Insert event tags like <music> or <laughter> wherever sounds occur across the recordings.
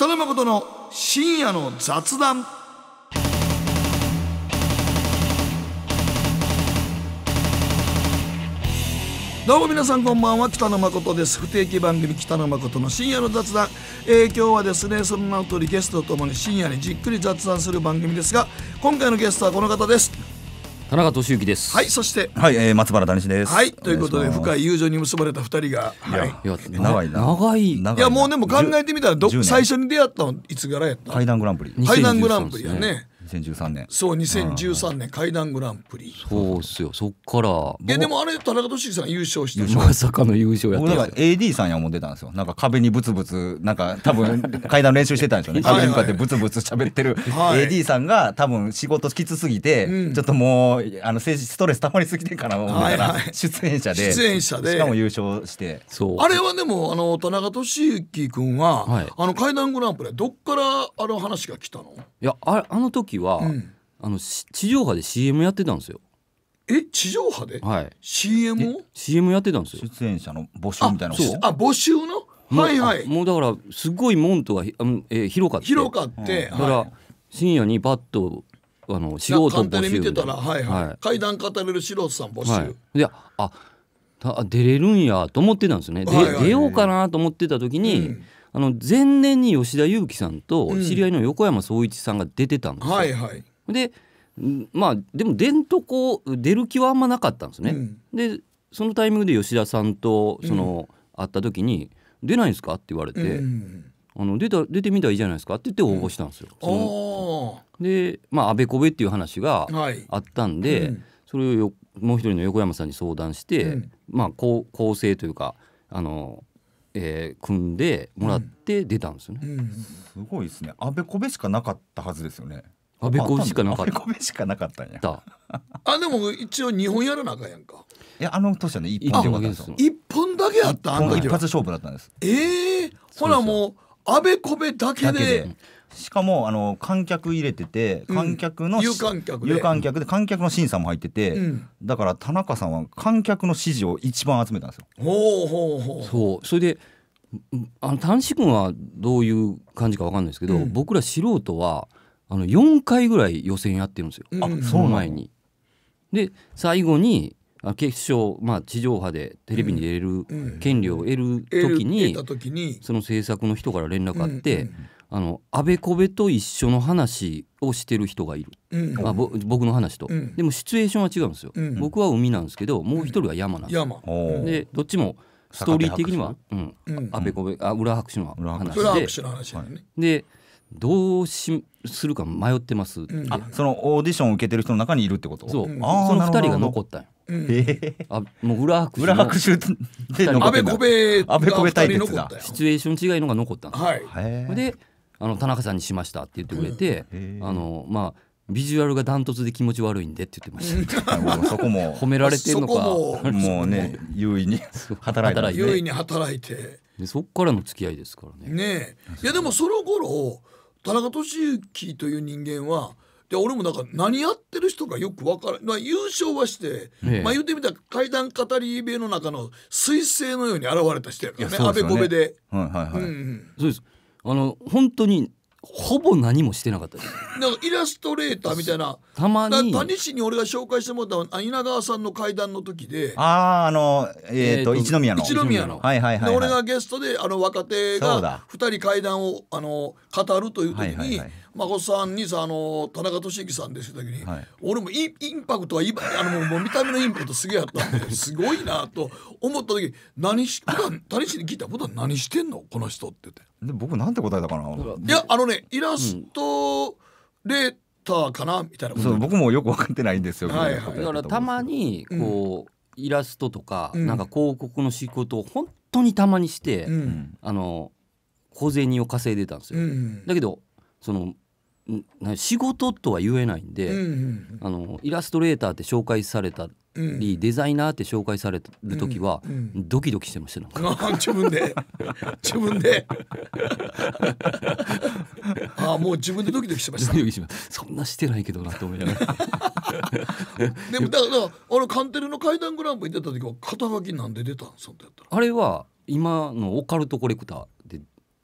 北野誠の深夜の雑談どうも皆さんこんばんは北野誠です不定期番組北野誠の深夜の雑談、えー、今日はですねその名の通りゲストともに深夜にじっくり雑談する番組ですが今回のゲストはこの方です田中俊之ですはいそしてはい、えー、松原谷志ですはいということで深い友情に結ばれた二人がはいいや長いな長いいやもうでも考えてみたらど、最初に出会ったのいつからやった階段グランプリ階段グランプリやね2013年そう2013年怪談グランプリそうっすよそっからいやでもあれ田中俊さん優勝して <laughs> まさかの優勝やった AD さんや思ってたんですよなんか壁にブツブツなんか <laughs> 多分怪談練習してたんでしょうね壁に向かってブツブツ喋ってる、<laughs> AD さんが多分仕事きつすぎて、ちょっともうあのストレスたまりすぎてから思ったら、出演者で出演者でしかも優勝してあれはでもあの田中俊樹君は、はい、あの階段グランプリどっからあの話が来たのいやああの時は、うん、あの地上波で CM やってたんですよえ地上波で、はい、CM を CM やってたんですよ出演者の募集みたいなそうあ募集のはいはいもうだからすごい門とは、えー、広かった広かって、だから、深夜にパッとあの素人募集見てたら、はいはい、はい、階段語れる素人さん募集、はい、いやあ出れるんやと思ってたんですね、はいはい、出ようかなと思ってた時に、うん、あの前年に吉田裕樹さんと知り合いの横山総一さんが出てたんですよ。うんはいはい、でまあでも伝んとこ出る気はあんまなかったんですね。うん、でそのタイミングで吉田さんとその、会った時に「出ないんですか?」って言われて。あの出た出てみたらいいじゃないですかって言って応募したんですよ。うん、でまああべこべっていう話があったんで、はいうん、それをもう一人の横山さんに相談して、うん、まあ構構成というかあのえー、組んでもらって出たんですよね、うんうん、すごいですねあべこべしかなかったはずですよねあべこべしかなかったあべこべしかなかったんやあでも一応日本やらなあかんやんかいやあの年はね一本だけ一本だけあったあの一発勝負だったんですええー、ほらもうあべこべだけでしかもあの観客入れてて観客の、うん、有観客で有観客で観客の審査も入ってて、うん、だから田中さんは観客の支持を一番集めたんですよ。ほうほうほうそうそれであの丹志君はどういう感じか分かんないですけど、うん、僕ら素人はあの4回ぐらい予選やってるんですよ、うん、あその前に。で最後に決勝、まあ、地上波でテレビに出れる権利を得る時に,、その制作の人から連絡あって。うんあの安倍こべと一緒の話をしてる人がいる、うん、あぼ僕の話と、うん、でもシチュエーションは違うんですよ、うん、僕は海なんですけどもう一人は山なんです、うん、でどっちもストーリー的には、うん安倍こべあ裏拍手の話で裏拍手の話、ね、でどうしするか迷ってますあそのオーディションを受けてる人の中にいるってことそう、その2人が残ったんうん、えあもう裏拍手裏拍手で安倍こべ安倍こべ対決だシチュエーション違いのが残ったんです、はい、であの田中さんにしましたって言ってくれて、あのまあビジュアルがダントツで気持ち悪いんでって言ってました。<laughs> そこも褒められてるのか。ももうね、<laughs> 優位に働いて。優位に働いて。そこからの付き合いですからね。ねいやでもその頃田中俊之という人間は。で俺もなんか何やってる人がよくわからない、まあ、優勝はして、ええ、まあ言ってみたら怪談語り部の中の彗星のように現れた人やからねあべこべで。はいはいはい。うんうん、そうですあの本当にほぼ何もしてなかったです。なんかイラストレーターみたいな。たまに。谷氏に俺が紹介してもらった稲川さんの会談の時で。ああ、あの、えっ、ー、と、一宮の。一宮の。はいはいはい、はい、俺がゲストで、あの若手が二人会談を、あの、語るという時に。はいはいはい、孫さんにさあの田中俊之さんでした時に、はい、俺もインパクトはあのもう見た目のインパクトすげえやったんですごいなと思った時何し普段谷氏に聞いた普は何してんのこの人って言ってで僕なんて答えたかないやあのねイラストレーターかなみたいなこと、う僕もよく分かってないんですよ、はいはい、だからたまにこう、うん、イラストとか、うん、なんか広告の仕事を本当にたまにして、あの小銭を稼いでたんですよ、だけどその仕事とは言えないんで、あのイラストレーターって紹介されたり、デザイナーって紹介される時は、ドキドキしてましたな自分で <laughs> 自分であもう自分でドキドキしてましたそんなしてないけどなと思いながら <laughs> でもだから俺カンテレの階段グランプリ出た時は肩書きなんで出たんそんだったらあれは今のオカルトコレクターで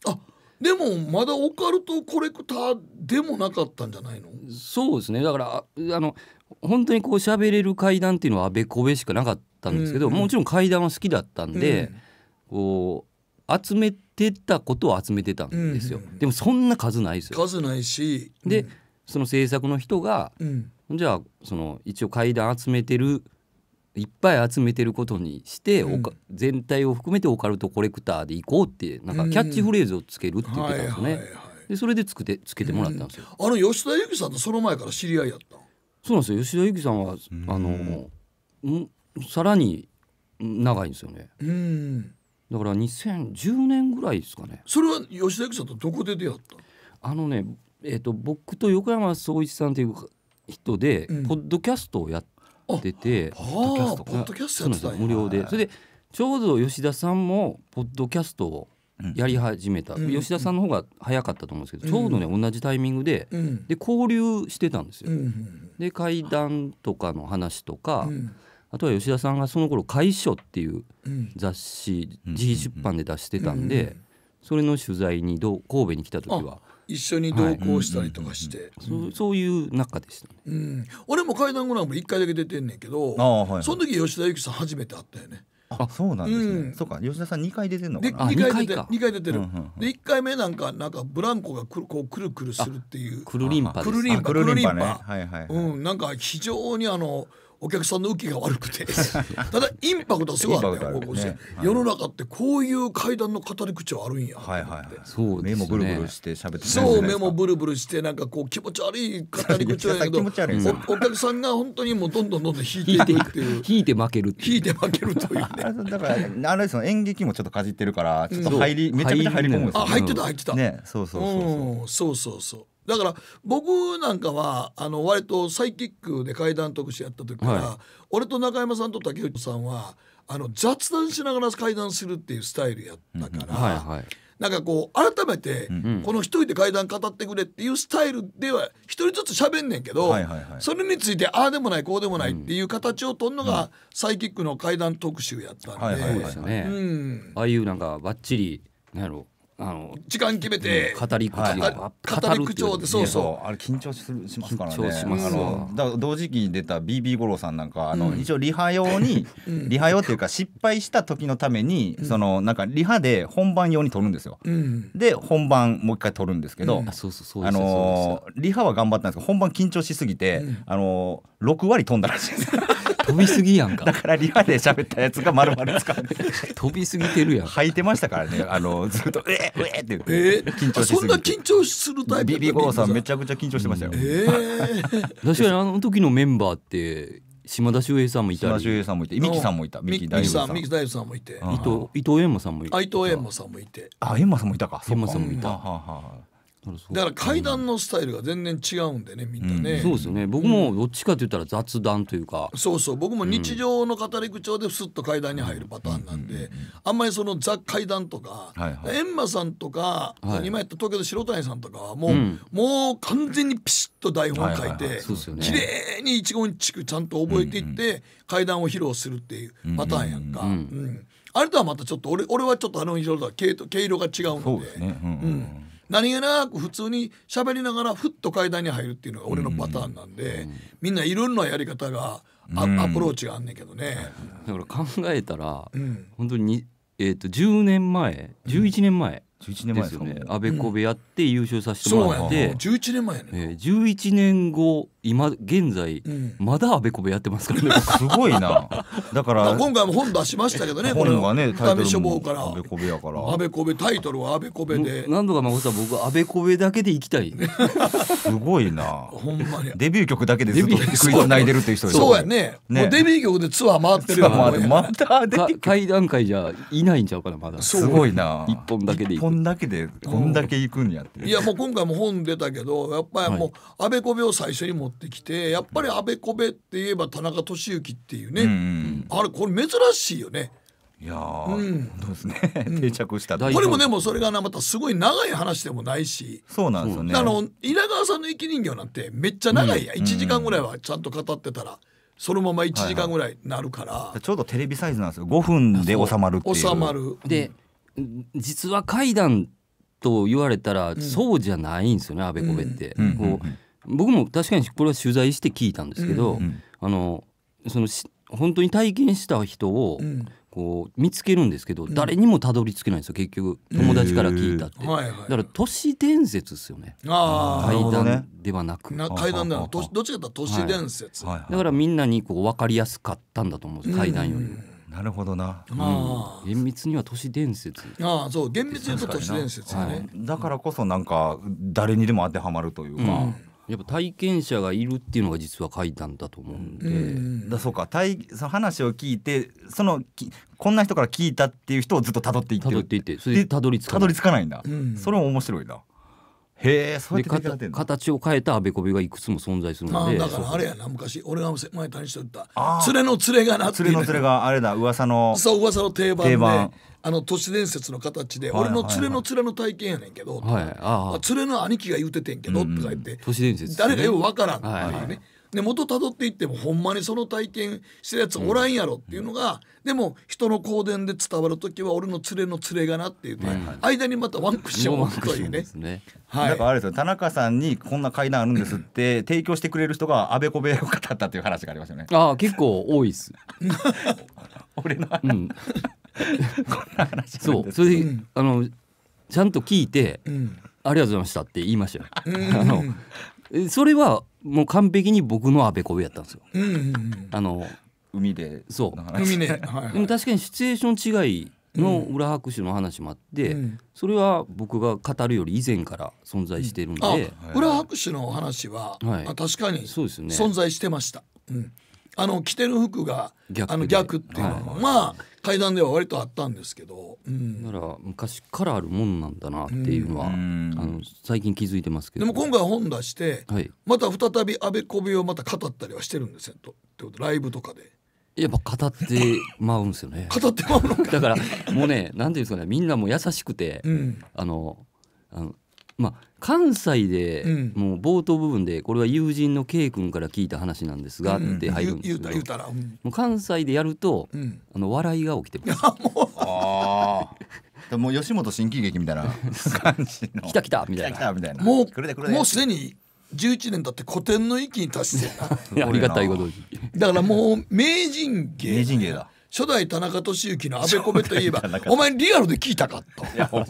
あでもまだオカルトコレクターでもなかったんじゃないのそうですねだからあの本当にこう喋れる階段っていうのはあべこべしかなかったんですけど、うんうん、もちろん階段は好きだったんで、うん、こう集めてたことを集めてたんですよ、うんうん、でもそんな数ないですよ数ないし、で、うん、その制作の人が、うん、じゃあその一応階段集めてるいっぱい集めてることにして、うん、全体を含めてオカルトコレクターでいこうってなんかキャッチフレーズをつけるって言ってたんですよね。でそれでつけてつけてもらったんですよ。あの吉田由紀さんとその前から知り合いやったそうなんですよ吉田由紀さんはあのんさらに長いんですよね。うんだから2010年ぐらいですかね。それは吉田由紀さんとどこで出会ったあのね、えーと、僕と横山総一さんという人で、うん、ポッドキャストをやっ出てポッドキャストやってた無料でそれでちょうど吉田さんもポッドキャストをやり始めた、うん、吉田さんの方が早かったと思うんですけど、うん、ちょうどね同じタイミングでうん、で交流してたんですよ。で会談とかの話とか、あとは吉田さんがその頃会所」っていう雑誌、自費出版で出してたんで、それの取材にど神戸に来た時は一緒に同行したりとかして、そうそういう中でしたね、うん、俺も怪談グランプリ1回だけ出てんねんけど、はい、その時吉田由紀さん初めて会ったよねあそうなんですね、うん、そうか吉田さん二回出てんのかなで 2, 回出て二回出てる、で一回目なんかなんかブランコがくるこうくるくるするっていうくるりんぱ。くるりんぱ。くるりんぱ。はい、はい、うん、なんか非常にあのお客さんの受けが悪くて <laughs> ただインパクトすごいあったよ、ね、世の中ってこういう階段の語り口はあるんやそう、目もブルブルして喋ってそう目もブルブルしてなんかこう気持ち悪い語り口やけどおお客さんが本当にもうどんどんどんどん引いていくっていう引いて負ける引いて負けるという、ね、<laughs> だからあれその演劇もちょっとかじってるからちょっと入り、うん、めちゃめちゃ入り込むんですよ、ね、あ入ってた入ってたねそうそうそうそうそうそうそうだから僕なんかはあの割とサイキックで怪談特集やった時から、はい、俺と中山さんと竹内さんはあの雑談しながら怪談するっていうスタイルやったから、うんはいはい、なんかこう改めて、この一人で怪談語ってくれっていうスタイルでは一人ずつ喋んねんけど、はいはいそれについてああでもないこうでもないっていう形をとるのが、サイキックの怪談特集やったんで、いうん、ああいうなんかばっちりなんやろうあの時間決めて、語り口、はい、語り口調でそうそうあれ緊張するしますからねあのだ同時期に出た BB 五郎さんなんかあの、うん、一応リハ用に、うん、リハ用っていうか失敗した時のために、うん、そのなんかリハで本番用に撮るんですよ、で本番もう一回撮るんですけど、あのリハは頑張ったんですけど本番緊張しすぎて、あの6割飛んだらしいです飛びすぎやんかだからリハで喋ったやつがまるまる使う飛びすぎてるやん吐いてましたからねあのずっと「えー、えー、ってえー、緊張しそんな緊張するタイプビビゴーさんめちゃくちゃ緊張してましたよ、うん、<laughs> 確かにあの時のメンバーって島田秀平さんもいた島田秀平さんもいて三木さんもいた三木大さん三木大さんもいて伊藤伊藤エンさんもいた伊藤エンさんもいてあエンマさんもいたかエンさんもいたはははだから階段のスタイルが全然違うんでねみんなね、うん、そうですよね僕もどっちかって言ったら雑談というか、うん、そうそう僕も日常の語り口調でスッと階段に入るパターンなんで、うん、あんまりそのザ階段とか、はいはい、エンマさんとか、はい、今やった東京の白谷さんとかはもう、もう完全にピシッと台本書いて綺麗、に一言一句ちゃんと覚えていって、階段を披露するっていうパターンやんか。うんあれとはまたちょっと俺俺はちょっとあの色とは毛色が違うので。そうですね、うん何気なく普通に喋りながらふっと階段に入るっていうのが俺のパターンなんで、うん、みんないろんなやり方がア,、アプローチがあんねんけどね。だから考えたら、うん、本当にえーと、10年前11年前11年前ですよねやって優勝させてもらって、うん、11年前やね、えー、11年後今現在、うん、まだあべコベやってますからね <laughs> すごいなだから今回も本出しましたけどね <laughs> 本がねタイトルもあべこべやからあべコベタイトルはあべコベで何度か孫さん僕あべコベだけで行きたい <laughs> すごいなほんまにデビュー曲だけでずっと食いつないでるっていう人そうやねねもうデビュー曲でツアー回ってるよ、ね、また階段階じゃいないんちゃうかなまだすごいな一本だけで行こんだけでこんだけいくんやって、うん、いやもう今回も本出たけどやっぱりもうあべこべを最初に持ってきてやっぱりあべこべって言えば田中俊之っていうね、うん、あれこれ珍しいよね。いやうん、そうですね、定着した、うん、これもでもそれがなまたすごい長い話でもないしそうなんですよねあの稲川さんの生き人形なんてめっちゃ長いや、うん、1時間ぐらいはちゃんと語ってたら。そのまま1時間ぐらいなるから、はいはい、ちょうどテレビサイズなんですよ5分で収まるっていう収まるで、うん実は怪談と言われたら、そうじゃないんですよねあべこべって。こう僕も確かにこれは取材して聞いたんですけど、あのそのし本当に体験した人を、こう見つけるんですけど、誰にもたどり着けないんですよ結局友達から聞いたって、だから都市伝説ですよね怪談ではなくな階段ではどっちかというと都市伝説、だからみんなにこう分かりやすかったんだと思うんです階段よりも。なるほどな、厳密には都市伝説ああそう厳密に言うと都市伝説だね、だからこそなんか誰にでも当てはまるというか、うん、やっぱ体験者がいるっていうのが実は書いたんだと思うんで、うん、だそうか体その話を聞いてそのこんな人から聞いたっていう人をずっとたどっていってたどっていってそれでたどり着かないんだ、それも面白いなへえそうや形を変えたあべこべがいくつも存在するので、あ、だからあれやな昔俺が前谷言った連れの連れがなって連れの連れがあれだ噂のそう噂の定番であの都市伝説の形で、俺の連れの連れの体験やねんけど、はい、は連れの兄貴が言うててんけど、とか言って都市伝説、誰かよくわからんっいね、はいはいで元たどっていってもほんまにその体験してるやつおらんやろっていうのが、でも人の香典で伝わる時は俺の連れの連れがなっていうね、間にまたワンクッション置くというね。ねはい、だからあれですよ田中さんにこんな階段あるんですって <laughs> 提供してくれる人があべこべよかったっていう話がありますよね。ああ結構多いっす。俺のうん、こんな話そうそれうん、あのちゃんと聞いて、うん、ありがとうございましたって言いましたよ。あのそれはもう完璧に僕のあべこべやったんですよ。うんうんうん、あの海でそう海ね、はいはい、でも確かにシチュエーション違いの裏拍手の話もあって、うん、それは僕が語るより以前から存在してるんで、うん、裏拍手の話は、はい、確かにそうです、ね、存在してました。うんあの着てる服が逆あの逆っていうのは、はい、まあ階段では割とあったんですけど、うん、なら昔からあるもんなんだなっていうのは、うん、あの最近気づいてますけどでも今回本出して、はい、また再び安倍こびをまた語ったりはしてるんですよととライブとかで。やっぱ語ってまうんですよね。語ってまうのだからもうね、何ていうんですかね、みんなも優しくて、うん、あの、あの、まあ。関西で、もう冒頭部分でこれは友人の K 君から聞いた話なんですが、って入るんですけど、もう関西でやると、あの笑いが起きてます。あ <laughs> あ。もう吉本新喜劇みたいな感じの。来た来たみたいな。もうもうすでに11年経って古典の域に達して <laughs> ありがたいことだからもう名人芸。名人芸だ。初代田中俊之のあべこべといえばお前リアルで聞いたかとお前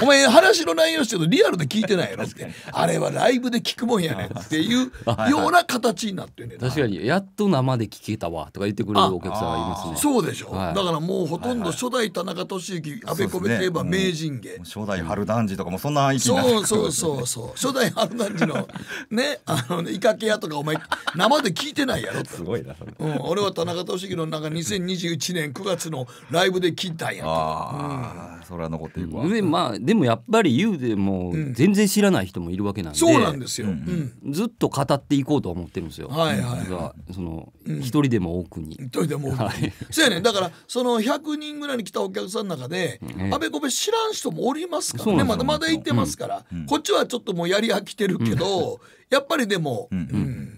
お前話の内容してるとリアルで聞いてないやろってあれはライブで聞くもんやねんっていうような形になってね確かにやっと生で聞けたわとか言ってくれるお客さんがいますねそうでしょ、だからもうほとんど初代田中俊之あべこべといえば名人芸、初代春男児とかもそんな意気そうそうそうそう初代春男児の <laughs> ねあのねイカケ屋とかお前生で聞いてないやろすごいな、うん、俺は田中俊之のなんか2020 91年9月のライブで聞いたんやとあ、それは残っていくわ、でまあ、でもやっぱり言うでも全然知らない人もいるわけなんで、そうなんですよ、うん、ずっと語っていこうと思ってるんですよ、はいはいその一、人でも多くに一人でも多くに、そうやねだからその100人ぐらいに来たお客さんの中で、うん、あべこべ知らん人もおりますからねまだまだ行ってますから、こっちはちょっともうやり飽きてるけど、やっぱりでも、うん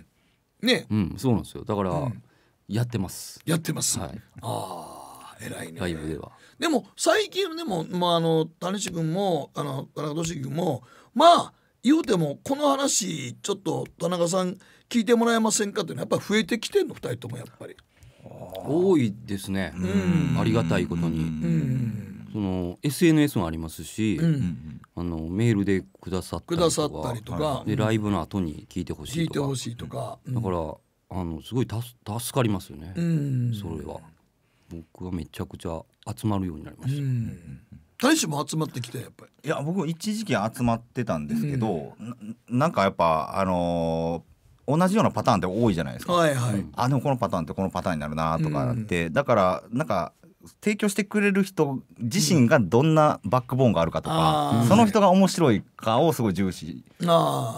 ね、うん、そうなんですよだから、やってますやってます、はい、ああ偉いねライブではでも最近でも、まあ、あの谷地君もあの田中俊樹君もまあ言うてもこの話ちょっと田中さん聞いてもらえませんかっていうのはやっぱ増えてきてんの2人ともやっぱり多いですねありがたいことにその SNS もありますしあのメールでくださったりとかでライブの後に聞いてほしいとかだからあのすごい助かりますよね、うん、それは僕はめちゃくちゃ集まるようになりました、うん、大使も集まってきてやっぱりいや僕一時期集まってたんですけど、うん、なんかやっぱあのー、同じようなパターンって多いじゃないですか、はいはい、あでもこのパターンってこのパターンになるなとかって、うん、だからなんか提供してくれる人自身がどんなバックボーンがあるかとか、うん、その人が面白いかをすごい重視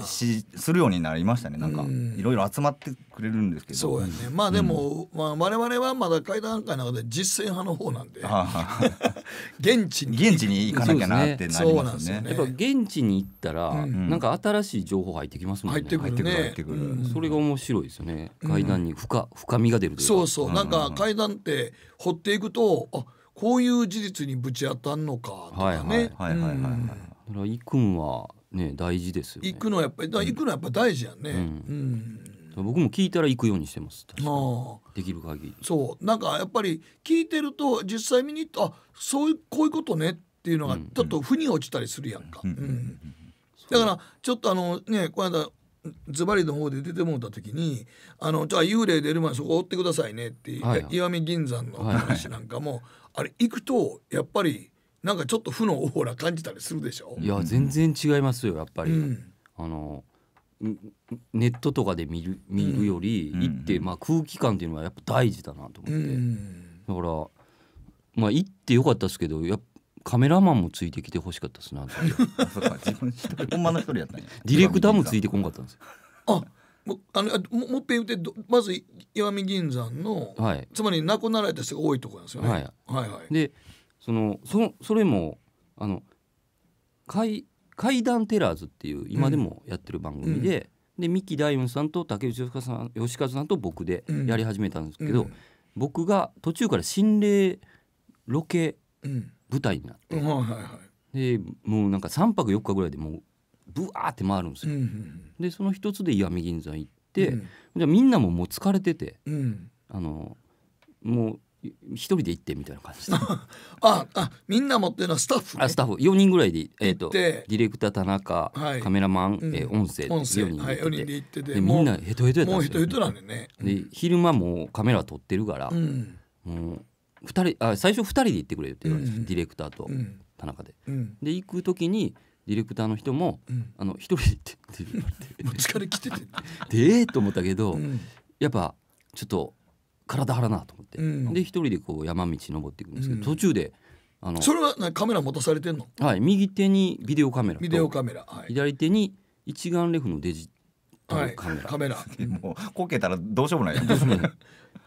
しするようになりましたねなんかいろいろ集まってくれるんですけどそうやねまあでも、うんまあ、我々はまだ会談会の中で実践派の方なんで <laughs> 現地に現地に行かなきゃなってなりますね、ねね、やっぱ現地に行ったら、うん、なんか新しい情報入ってきますもんね入ってくる、ね、入ってくる、うん、それが面白いですよね会談に深深みが出るそうそうなんか会談って掘っていくとあこういう事実にぶち当たるのかとかねはいはいはいはいはい、うん、行くんはね大事ですよ、ね、行くのはやっぱり行くのはやっぱ大事やね、うん、うん僕も聞いたら行くようにしてますできる限りそうなんかやっぱり聞いてると実際見に行ってあそういうこういうことねっていうのがちょっと腑に落ちたりするやんか、うんうん、だからちょっとあのねこの間ズバリの方で出てもうた時に「あのじゃあ幽霊出る前そこ追ってくださいね」って、はいはい、石見銀山の話なんかも、はいはい、あれ行くとやっぱりなんかちょっと負のオーラ感じたりするでしょいや全然違いますよやっぱり、うん、あのネットとかで見る見るより行って、まあ、空気感っていうのはやっぱ大事だなと思って、だからまあ行ってよかったですけどやっぱカメラマンもついてきてほしかったですな。あ <laughs> そ本間の一人やったんや。ディレクターもついてこんかったんですよ。あ、もあのももっぺん言ってまず石見銀山の、はい、つまり亡くなられた人が多いところなんですよね。はい、はいはいでそのそそれもあの海怪談テラーズっていう今でもやってる番組で、うん、で三木大雲さんと竹内義和さん吉和さんと僕でやり始めたんですけど、うん、僕が途中から心霊ロケ舞台になって、はいはい、でもうなんか3泊4日ぐらいでもうブワーって回るんですよ。でその一つで石見銀山行って、じゃみんなももう疲れてて、あのもう一人で行ってみたいな感じ <laughs> ああみんなもっていのはスタッフ、ね、あスタッフ4人ぐらいで、えーと、ディレクター田中、はい、カメラマン、うん、え音声音声4人で,、はい、でっててみんなヘトヘトやったんですよ、もうヘトヘトなんでね、で昼間もカメラ撮ってるから、うん、もう2人あ最初2人で行ってくれって言われて、うん、ディレクターと田中で、で行く時にディレクターの人も「あの一人で行って」って言われて疲れきてて <laughs> でええと思ったけど、やっぱちょっと体張らなと思って、うん、で一人でこう山道登っていくんですけど、うん、途中であのそれはカメラ持たされてんのはい右手にビデオカメラビデオカメラ、はい、左手に一眼レフのデジタルカメラ、はい、カメラもうこけたらどうしようもない <laughs>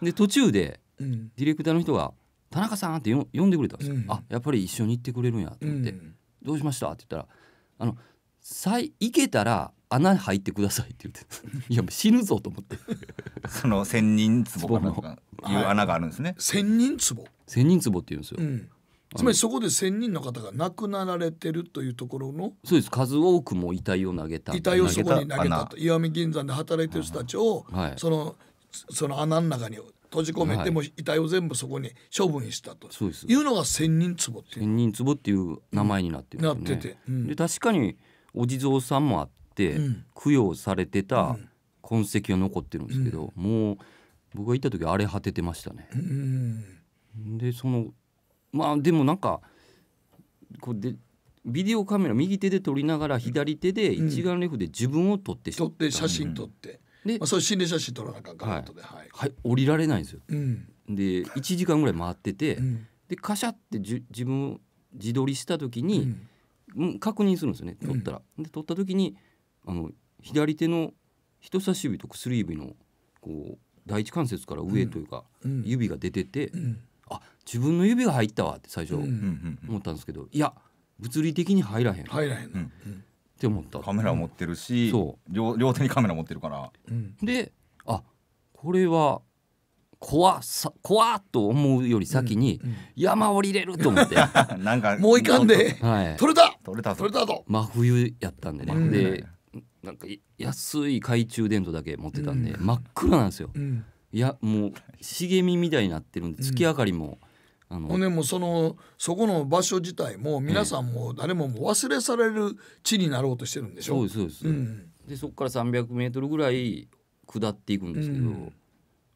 で途中でディレクターの人が「田中さん」ってよ呼んでくれたんですよ、うん、あやっぱり一緒に行ってくれるんやと思って「どうしました?」って言ったら「あのさい行けたら穴入ってくださいって言っていや死ぬぞと思ってその千人壺かいう穴があるんですね、はい、千人壺千人壺って言うんですよ、うん、つまりそこで千人の方が亡くなられてるというところのそうです数多くも遺体を投げた遺体をそこに投げたと石見銀山で働いてる人たちを、はい、そのその穴の中に閉じ込めても遺体を全部そこに処分したと、はい、いうのが千人壺っていう千人壺っていう名前になってる、ねうん、なってて、うん、で確かにお地蔵さんもあってって供養されてた痕跡が残ってるんですけど、もう僕が行った時荒れ果ててましたね。でそのまあでもなんかこうでビデオカメラ右手で撮りながら左手で一眼レフで自分を撮って撮って写真撮って。で、まあ、それ心霊写真撮らなきゃガラッとで、はい、はい、降りられないんですよ。うん、で1時間ぐらい回ってて、うん、でカシャってじ自分を自撮りした時に、うん、確認するんですよね撮ったら。で撮った時にあの左手の人差し指と薬指のこう第一関節から上というか、指が出てて、うん、あ自分の指が入ったわって最初思ったんですけど、いや物理的に入らへん。入らへん、うんって思ったカメラ持ってるし、そう両両手にカメラ持ってるから、うん、であこれは怖さ怖っと思うより先に山降りれると思って、<laughs> なんかもういかんで、はい、取れた取れた取れたと真冬やったんでね、でなんか安い懐中電灯だけ持ってたんで、うん、真っ暗なんですよ、うん、いやもう茂みみたいになってるんで月明かりも、うん、あのほんでもそのそこの場所自体も皆さんも誰もも忘れされる地になろうとしてるんでしょ、ね、そうですそうです、でそこから300メートルぐらい下っていくんですけど、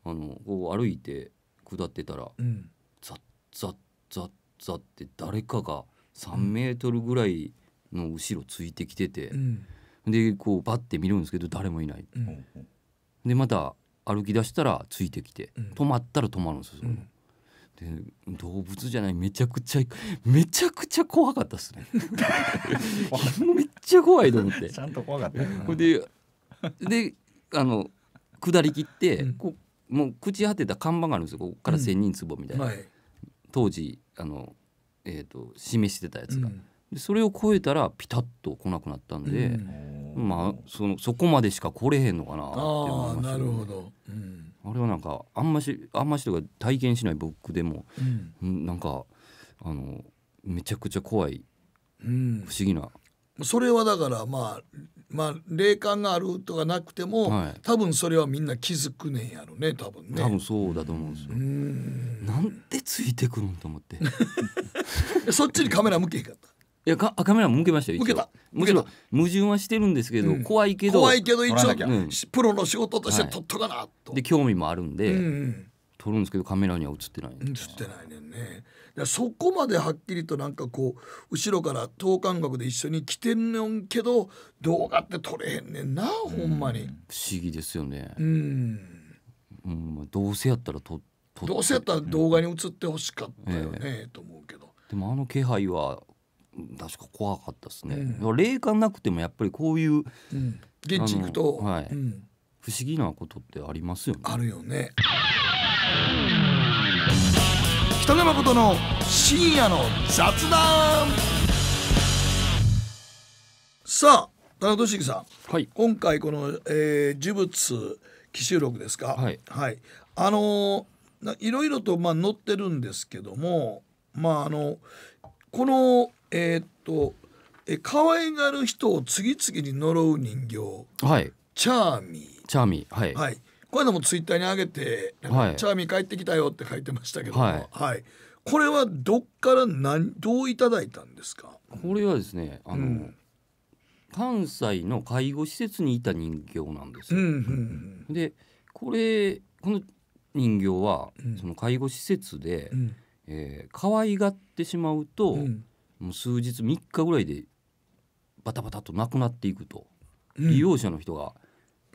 あのこう歩いて下ってたら、うん、ザッザッザッザッって誰かが3メートルぐらいの後ろついてきてて、うんでこうバッて見るんですけど誰もいない、うん、でまた歩き出したらついてきて、うん、止まったら止まるんですよ、うん、で動物じゃないめちゃくちゃめちゃくちゃ怖かったっすね <laughs> めっちゃ怖いと思ってちゃんと怖かったね、でであの下り切って、こうもう朽ち果てた看板があるんですよここから千人壺みたいな、はい、当時あのえっ、ー、と示してたやつが、でそれを超えたらピタッと来なくなったんで、うん、まあそのそこまでしか来れへんのかなって思いました、なるほど、うん、あれはなんかあんましあんましとか体験しない僕でも、うん、なんかあのめちゃくちゃ怖い、うん、不思議な。それはだからまあまあ霊感があるとかなくても、はい、多分それはみんな気づくねんやろね多分ね多分そうだと思うんですよんなんでついてくるんと思って <laughs> そっちにカメラ向けへんかったいやかカメラも向けましたよ向けた矛盾はしてるんですけど、うん怖いけど怖いけど一応、うんプロの仕事として撮っとかなと、で興味もあるんで、うん撮るんですけどカメラには映ってないん映ってないねんねそこまではっきりとなんかこう後ろから等間隔で一緒に来てんねんけど動画って撮れへんねんなほんまに不思議ですよね、ううんまあどうせやったら撮てどうせやったら動画に映ってほしかったよね、と思うけどでもあの気配は確か怖かったですね、うん、霊感なくてもやっぱりこういう、うん、現地行くと、はいうん、不思議なことってありますよねあるよね北野誠の深夜の雑談さあ田中俊樹さん、はい、今回この、えー、呪物奇襲録ですか、はい、はい、あのー、いろいろとまあ載ってるんですけどもまああのーこのえー、っとえ可愛がる人を次々に呪う人形、はい、チャーミーチャーミーはい、はい、こういうのもツイッターに上げて、はい、チャーミー帰ってきたよって書いてましたけども、はい、はい、これはどっから何どういただいたんですかこれはですねあの、うん、関西の介護施設にいた人形なんですよ、うんうんうん、でこれこの人形は、うん、その介護施設で、うんえー、可愛がってしまうと、うん、もう数日3日ぐらいでバタバタとなくなっていくと、うん、利用者の人が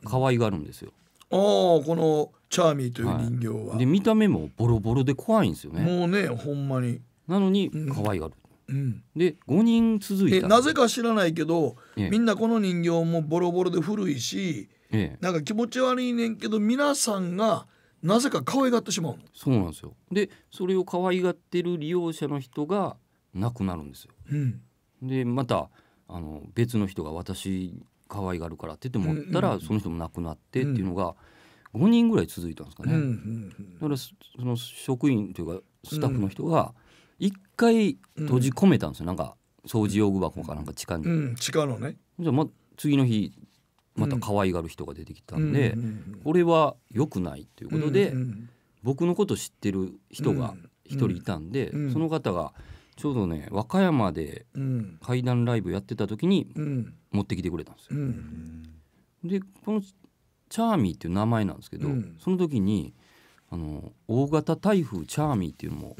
可愛がるんですよ。ああこのチャーミーという人形は。はい、で見た目もボロボロで怖いんですよね。もうねほんまに。なのに可愛がる。うん、で5人続いたなぜか知らないけど、ええ、みんなこの人形もボロボロで古いし、ええ、なんか気持ち悪いねんけど皆さんがなぜか可愛がってしまうそうなんですよでそれを可愛がってる利用者の人が亡くなるんですよ、うん、でまたあの別の人が私可愛がるからって言って持ったら、その人も亡くなってっていうのが5人ぐらい続いたんですかね、だからその職員というかスタッフの人が一回閉じ込めたんですよ、なんか掃除用具箱かなんか地下に、うん、地下のねじゃあ、ま、次の日また可愛がる人が出てきたんで、うん、これは良くないということで、うんうん、僕のこと知ってる人が一人いたんで、うんうん、その方がちょうどね和歌山で怪談ライブやってた時に持ってきてくれたんですよ。うんでこのチャーミーっていう名前なんですけど、その時にあの大型台風チャーミーっていうのも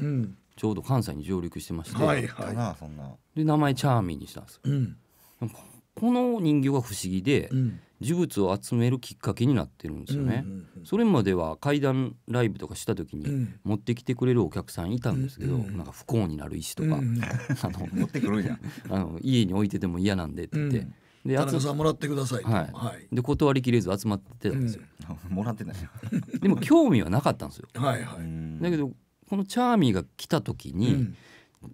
ちょうど関西に上陸してまして、はいはい、で名前チャーミーにしたんですよ。この人形が不思議で、うん、呪物を集めるきっかけになってるんですよね、うんうんうん、それまでは怪談ライブとかした時に持ってきてくれるお客さんいたんですけど、うん、なんか不幸になる石とか、うん、<laughs> あの持ってくるん <laughs> あの家に置いてても嫌なんでって言って。で田中さんもらってください、はいはい、で断りきれず集まってたんですよ、うん、もらってない <laughs> でも興味はなかったんですよはい、はい、だけどこのチャーミーが来た時に、うん、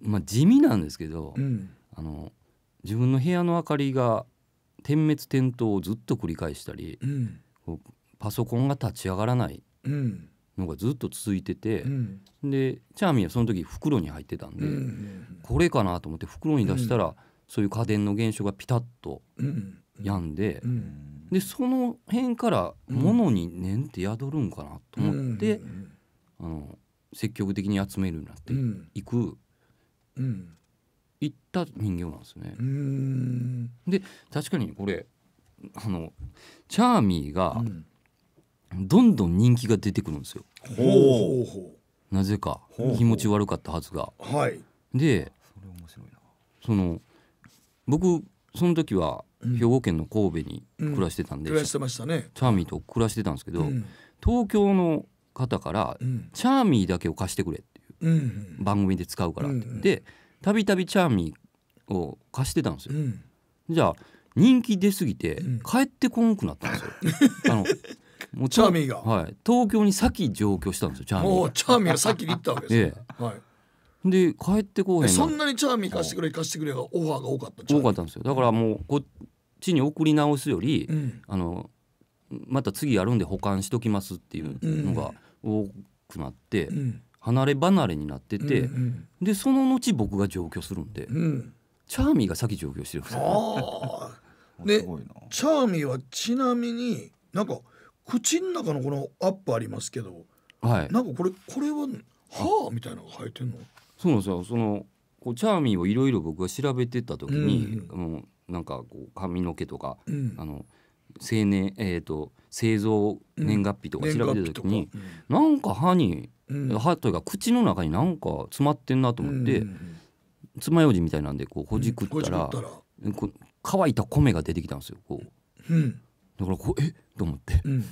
まあ地味なんですけど、うん、あの自分の部屋の明かりが点滅点灯をずっと繰り返したり、うん、パソコンが立ち上がらないのがずっと続いてて、うん、でチャーミーはその時袋に入ってたんで、うん、これかなと思って袋に出したら、そういう家電の現象がピタッと止んで、でその辺から物に念って宿るんかなと思って、あの積極的に集めるようになっていく。うん行った人形なんですね。で確かにこれあのチャーミーがどんどん人気が出てくるんですよ。うん、なぜか気持ち悪かったはずが。はい、でそれ面白いなその僕その時は兵庫県の神戸に暮らしてたんで、うんうん、暮らしてましたねチャーミーと暮らしてたんですけど、東京の方から、チャーミーだけを貸してくれっていう、番組で使うからって、でたびたびチャーミーを貸してたんですよ、うん、じゃあ人気出すぎて、帰ってこんくなったんですよ <laughs> あのもうチャーミーが、はい、東京に先上京したんですよチャーミーがおチャーミーが先に行ったわけですね、<laughs> ええ、はいで帰ってこうへんそんなにチャーミー貸してくれ貸してくれがオファーが多かった多かったんですよだからもうこっちに送り直すより、うん、あのまた次やるんで保管しときますっていうのが多くなって、うん、離れ離れになってて、うんうん、でその後僕が上京するんで、うん、チャーミーが先上京してるんですよ。<laughs> でチャーミーはちなみになんか口の中のこのアップありますけど、はい、なんかこれこれは歯みたいなのが生えてんのそうなんですよそのこうチャーミーをいろいろ僕が調べてた時に、うん、うなんかこう髪の毛とか、うん、あの生年えっ、ー、と製造年月日とか調べてた時に、うん、なんか歯に歯というか口の中になんか詰まってんなと思って、爪楊枝みたいなんでこうほじくったら,、乾いた米が出てきたんですよこう、うん、だからこうえと思って、うん、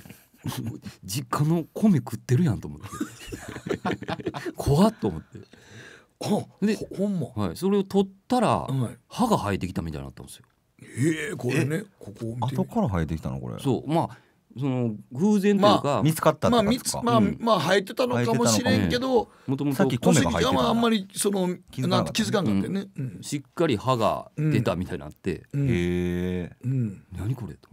実家の米食ってるやんと思って <laughs> 怖っと思って。でほんま、はい、それを取ったら、歯が生えてきたみたいになったんですよ。ええー、これねここ後から生えてきたのこれそうまあその偶然というか、見つかったまあ、まあ、まあ、生えてたのかもしれんけど、もともとさっき米がはあんまりその気づかん気づかんかってね、しっかり歯が出たみたいになって、うえ、何これと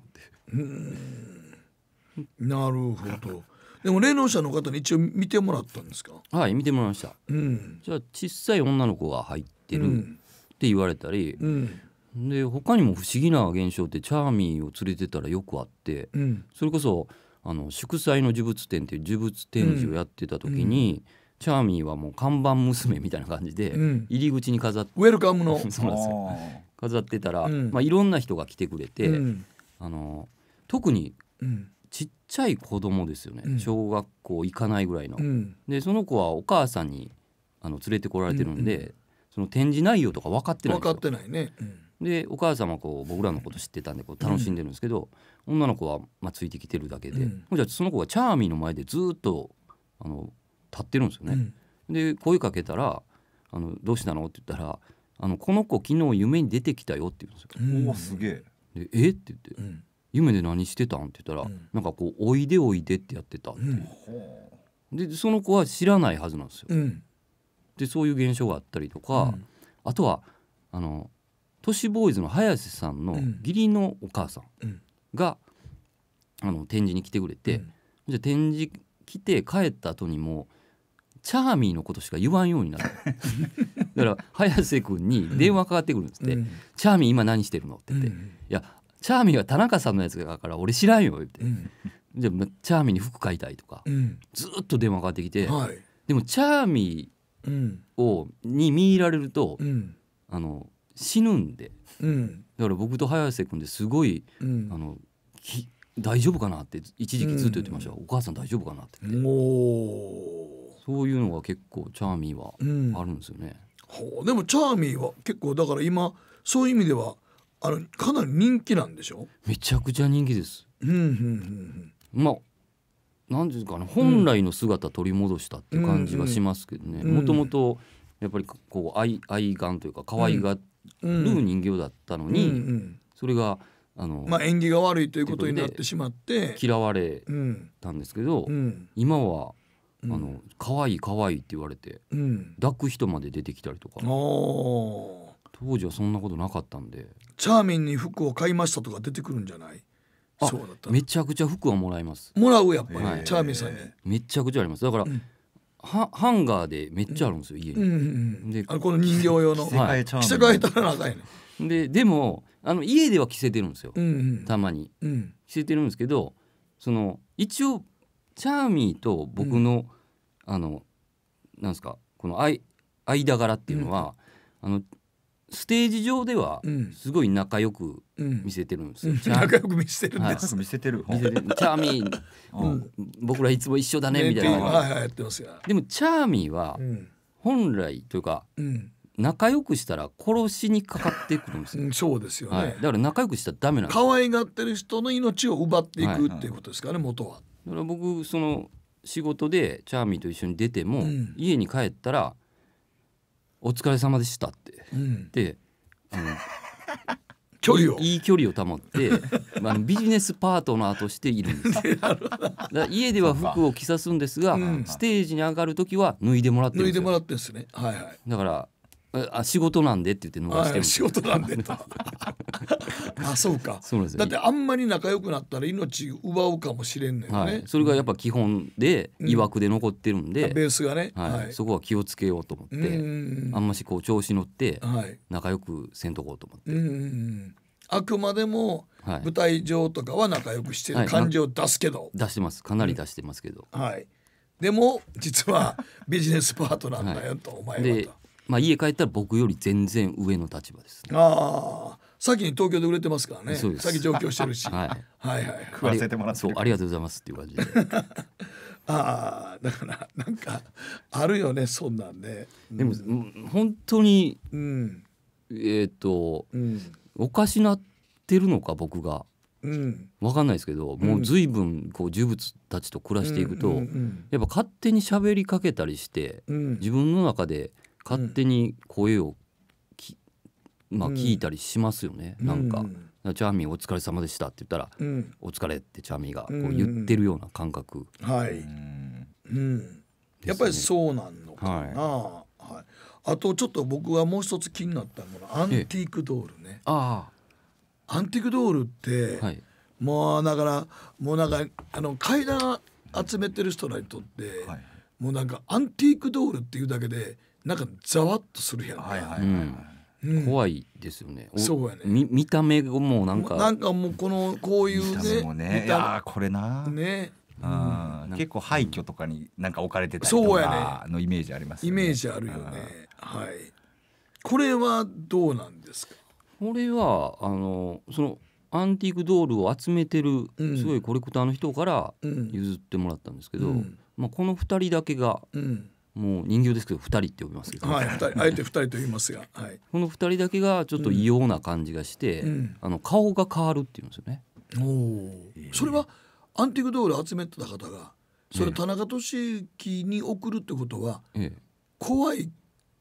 思って、なるほど。でも霊能者の方に一応見てもらったんですか。はい、見てもらいました。じゃあ小さい女の子が入ってるって言われたり、で他にも不思議な現象ってチャーミーを連れてたらよくあって、うん、それこそあの祝祭の呪物展っていう呪物展示をやってた時に、うん、チャーミーはもう看板娘みたいな感じで、入り口に飾って、うん、ウェルカムの <laughs> 飾ってたら、まあ、いろんな人が来てくれて、あの特にちっちゃい子供ですよね、小学校行かないぐらいの。でその子はお母さんにあの連れてこられてるんで、その展示内容とか分かってないんですよ。分かってないね、でお母様こう僕らのこと知ってたんでこう楽しんでるんですけど、うん、女の子はまあついてきてるだけで、うん、じゃその子がチャーミーの前でずっとあの立ってるんですよね。うん、で声かけたらあの「どうしたの?」って言ったら「あのこの子昨日夢に出てきたよ」って言うんですよ。すげえでえって言って、夢で何してたん?」って言ったら、うん、なんかこう「おいでおいで」ってやってたっていう、ん、でその子は知らないはずなんですよ。でそういう現象があったりとか、あとはあの都市ボーイズの早瀬さんの義理のお母さんが、あの展示に来てくれて、じゃ展示来て帰った後にもチャーミーのことしか言わんようになる <laughs> だから早瀬君に電話かかってくるんですって「うん、チャーミー今何してるの?」って言って、うん、いやチャーミーは田中さんのやつだから俺知らんよ」って、うん、じゃチャーミーに服買いたいとか、ずっと電話かかってきて、はい、でもチャーミーを、に見入られると、あの死ぬんで、うん、だから僕と早瀬君ですごい、うん、あの大丈夫かなって一時期ずっと言ってました、うん、お母さん大丈夫かなってってそういうのが結構チャーミーはあるんですよね、うん、でもチャーミーは結構だから今そういう意味ではあのかなり人気なんでしょめちゃくちゃ人気です、うんうんうん、まあ何ですかね本来の姿取り戻したっていう感じがしますけどねもともとやっぱりこう愛愛玩というか可愛がっる人形だったのに、うんうん、それがあの、まあ、縁起が悪いということになってしまって嫌われたんですけど、今はあの可愛い可愛いって言われて、抱く人まで出てきたりとか当時はそんなことなかったんでチャーミンに服を買いましたとか出てくるんじゃないあそうだっためちゃくちゃ服はもらいますもらうやっぱり、はい、チャーミンさんにめちゃくちゃありますだから、うんハンガーでめっちゃあるんですよ、家に。うんうん、でこの人形用の着せ替えちゃう着せ替えたら長いねででもあの家では着せてるんですよ、うんうんたまに。うん着せてるんですけどその一応チャーミーと僕の、あのなんですかこのあい間柄っていうのは、あのステージ上ではすごい仲良く見せてるんですよ。仲良く見せてるんです。見せてる。チャーミー、僕らいつも一緒だねみたいな。でもチャーミーは本来というか仲良くしたら殺しにかかってくるんですよ。そうですよね。だから仲良くしたらダメなんです。可愛がってる人の命を奪っていくっていうことですかね元は。だから僕その仕事でチャーミーと一緒に出ても家に帰ったら。「お疲れ様でした」って、うん、であの <laughs> 距離をいい距離を保って、<laughs> まあ、ビジネスパートナーとしているんです <laughs> 家では服を着さすんですが、うん、ステージに上がる時は脱いでもらってるんです脱いでもらってんですね、はいはい、だからあ仕事なんでって言って逃してる仕事なんでと <laughs> あそうかそうですだってあんまり仲良くなったら命奪うかもしれんのよね、はい、それがやっぱ基本で、うん、曰くで残ってるんで、ベースがね、はい、はい、そこは気をつけようと思って、んあんましこう調子乗って仲良くせんとこうと思って、うん、あくまでも舞台上とかは仲良くしてる感じを出すけど、はい、出してますかなり出してますけど、はいでも実はビジネスパートナーだよと、はい、お前はと。まあ、家帰ったら僕より全然上の立場です、ね、ああ先に東京で売れてますからねそうです先上京してるし、はい、はいはい食わせてもらって <laughs> そうありがとうございますっていう感じで <laughs> ああだからなんかあるよねそんなんね、うん、でも本当に、うん、えっ、と、うん、おかしなってるのか僕が。うん、分かんないですけどもう随分こう呪物たちと暮らしていくと、うんうんうん、やっぱ勝手に喋りかけたりして、うん、自分の中で勝手に声をき、まあ、聞いたりしますよね、うん、なんか。チャーミーお疲れ様でしたって言ったら、うん、お疲れってチャーミーがこう言ってるような感覚、はい、うんやっぱりそうなんのかな、はい、はい、あとちょっと僕はもう一つ気になったものアンティークドールねあアンティークドールって、はい、もうだからもうなんかあの階段集めてる人らにとって、はい、もうなんかアンティークドールっていうだけでなんかざわっとするやんはいはいはい、うんうん、怖いですよね。そうやね。み見た目もなんかなんかもうこのこういうね。見た目もね。いやこれな。ね。うん結構廃墟とかになんか置かれてたりとかのイメージありますね。イメージあるよね。はい。これはどうなんですか。これはあのそのアンティークドールを集めてるすごいコレクターの人から譲ってもらったんですけど、まあこの二人だけが。もう人形ですけど2人って呼びますけど、はい、あえて2人と言いますが、はい、この2人だけがちょっと異様な感じがして、うんあの顔が変わるっていうんですよね。おそれはアンティークドール集めてた方がそれ田中俊之に送るってことは、怖い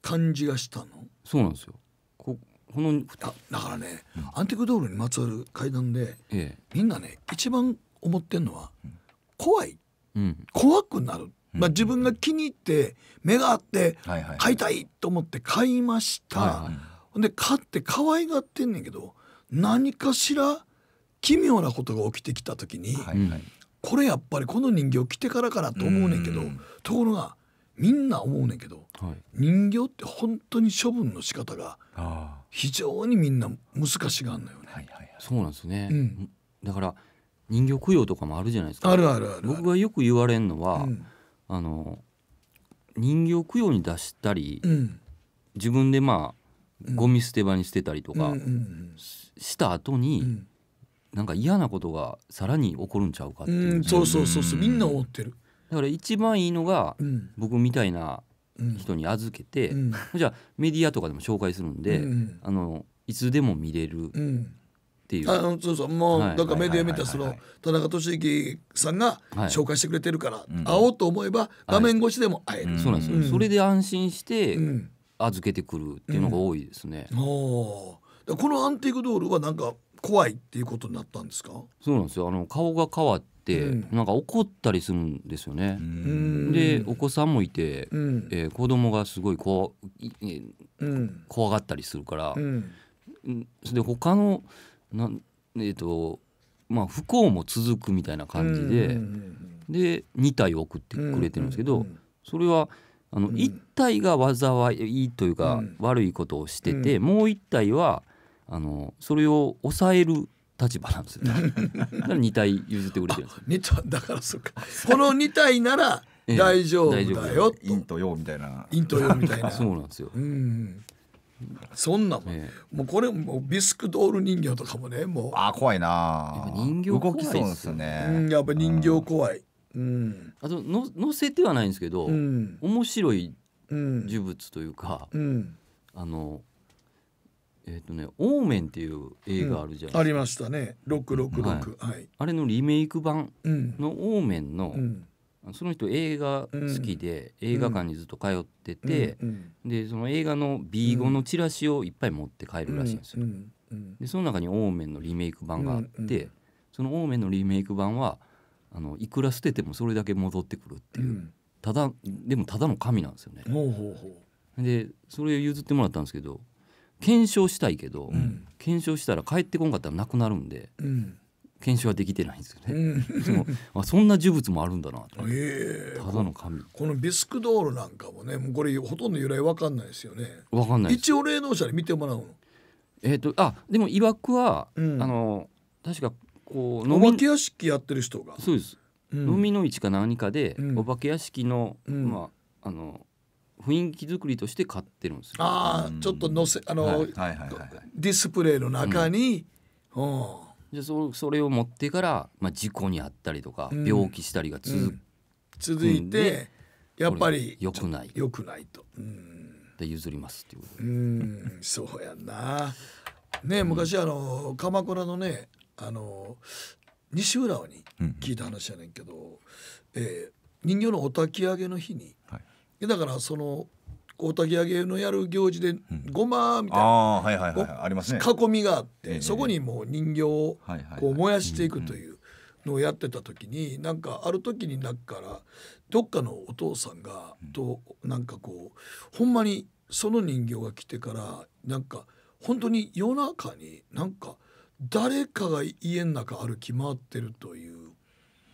感じがしたのそうなんですよここのだだからね、うん、アンティークドールにまつわる階段で、ええ、みんなね一番思ってんのは、怖い、うん、怖くなるまあ、自分が気に入って目があって買いたいと思って買いました、はい、で買って可愛がってんねんけど何かしら奇妙なことが起きてきた時に、はいはい、これやっぱりこの人形着てからかなと思うねんけどところがみんな思うねんけど、はい、人形って本当に処分の仕方が非常にみんな難しがんのよね。はいはいはい、そうなんですね、うん、だから人形供養とかもあるじゃないですか。あるあるある僕がよく言われるのは、うんあの人形供養に出したり、うん、自分でまあゴミ捨て場に捨てたりとかした後に、うん、なんか嫌なことがさらに起こるんちゃうかっていう、うん、そうそうそうそうみんな思ってるだから一番いいのが、僕みたいな人に預けて、じゃあメディアとかでも紹介するんで、あのいつでも見れる、ていうあのそうそうもう、はい、だかメディア見たその田中俊之さんが紹介してくれてるから、はい、会おうと思えば画面越しでも会える、はい、そうなんですよ、うん、それで安心して預けてくるっていうのが多いですね、うんうん、このアンティークドールはなんか怖いっていうことになったんですかそうなんですよあの顔が変わっ、てん、なんか怒ったりするんですよね。でお子さんもいて、えー、子供がすごいこ、えー、怖がったりするから、うん、で他のなんえっ、ー、とまあ不幸も続くみたいな感じで、うんうん、で2体送ってくれてるんですけど、うんうんうん、それはあの1体が災いというか、悪いことをしてて、もう1体はあのそれを抑える立場なんですよ、ね。<laughs> だから体譲ってくれてるんですだからそうか。この2体なら大丈夫だよ。<laughs> 陰と陽みたいな。陰と陽みたいな。<laughs> そうなんですよ。うんそんなもん、もうこれもビスクドール人形とかもねもうあ怖いな人形怖いっす、ね、うん、やっぱ人形怖い、うん、あとの載せてはないんですけど、うん、面白い呪物というか、うん、あのえっ、ー、とね「オーメン」っていう映画あるじゃないですか、ありましたね666、はい、はい、あれのリメイク版の「オーメンの」の、その人映画好きで、映画館にずっと通ってて、でその映画の B5 のチラシをいっぱい持って帰るらしいんですよ。でその中にオーメンのリメイク版があって、そのオーメンのリメイク版はあのいくら捨ててもそれだけ戻ってくるっていう、ただでもただの神なんですよね。でそれを譲ってもらったんですけど検証したいけど、検証したら帰ってこんかったらなくなるんで、検証はできてないんですよね。うん、でもあそんな呪物もあるんだなええー、ただの神。このビスクドールなんかもね、もうこれほとんど由来わかんないですよね。わかんない。一応霊能者に見てもらうの。えっ、ー、とあでもいわくは、うん、あの確かこうの化け屋敷やってる人が。そうです。うん、海の市か何かで、お化け屋敷の、まああの雰囲気作りとして買ってるんですよ。ああ、ちょっとのせあの、はいはいはいはい、ディスプレイの中に、うんじゃそそれを持ってから、まあ、事故にあったりとか、うん、病気したりが続,、うん、続いてやっぱりよくないよくないと、うん、で譲りますっていうことうんそうやんなね昔あの鎌倉のねあの西浦和に聞いた話やねんけど、うん、えー、人形のお焚き上げの日に、はい、だからそのこうき上げのやる行事でごまみたいな、はいはいはいあります囲みがあって、そこにもう人形をこう燃やしていくというのをやってた時になんかある時にっからどっかのお父さんがとなんかこうほんまにその人形が来てからなんか本当に夜中になんか誰かが家の中歩き回ってるという、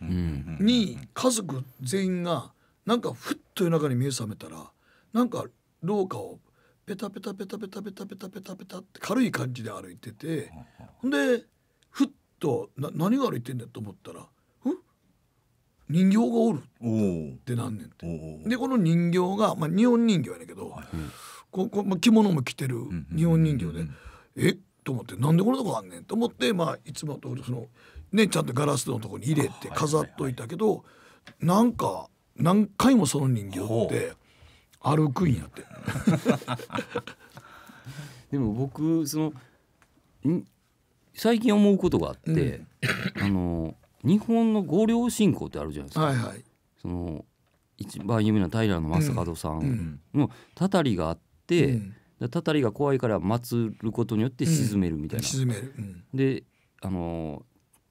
に家族全員がなんかふっと夜中に目覚めたら。なんか廊下をペタペタペタペタペタペタペタペタって軽い感じで歩いててほんでふっとな何が歩いてんだと思ったら「ふ人形がおる」ってなんねんて。でこの人形が、まあ、日本人形やねんけど、はいここ、まあ、着物も着てる日本人形で「えっ?」と思って「なんでこのとこあんねん」と思って、まあ、いつもとその、ね、ちゃんとガラスのとこに入れて飾っといたけど、なんか何回もその人形って。歩くんやって <laughs> でも僕その最近思うことがあって、うん、あの日本の御陵信仰ってあるじゃないですか。はいはい、その一番有名な平野正門さんのたたりがあって、うん、たたりが怖いから祀ることによって沈めるみたいな。うん、であの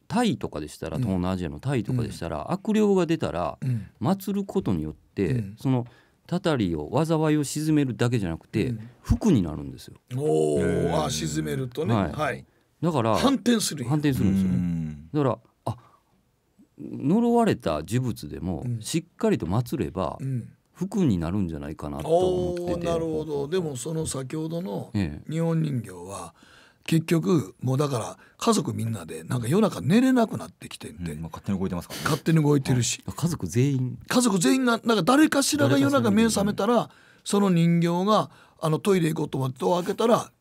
タイとかでしたら東南アジアのタイとかでしたら、悪霊が出たら、うん、祀ることによって、その。たたりを災いを鎮めるだけじゃなくて、うん、服になるんですよ。おお、あ鎮めるとね、はい、はい、だから反転する反転するんですよね。だからあ呪われた呪物でも、うん、しっかりと祭れば、うん、服になるんじゃないかなと思ってて。なるほど。でもその先ほどの日本人形は、ええ結局もうだから家族みんなでなんか夜中寝れなくなってきてんで、うんまあ、勝手に動いてますかね、勝手に動いてるし家族全員家族全員がなんか誰かしらが夜中目覚めたらその人形があのトイレ行こうと思ってドア開けたら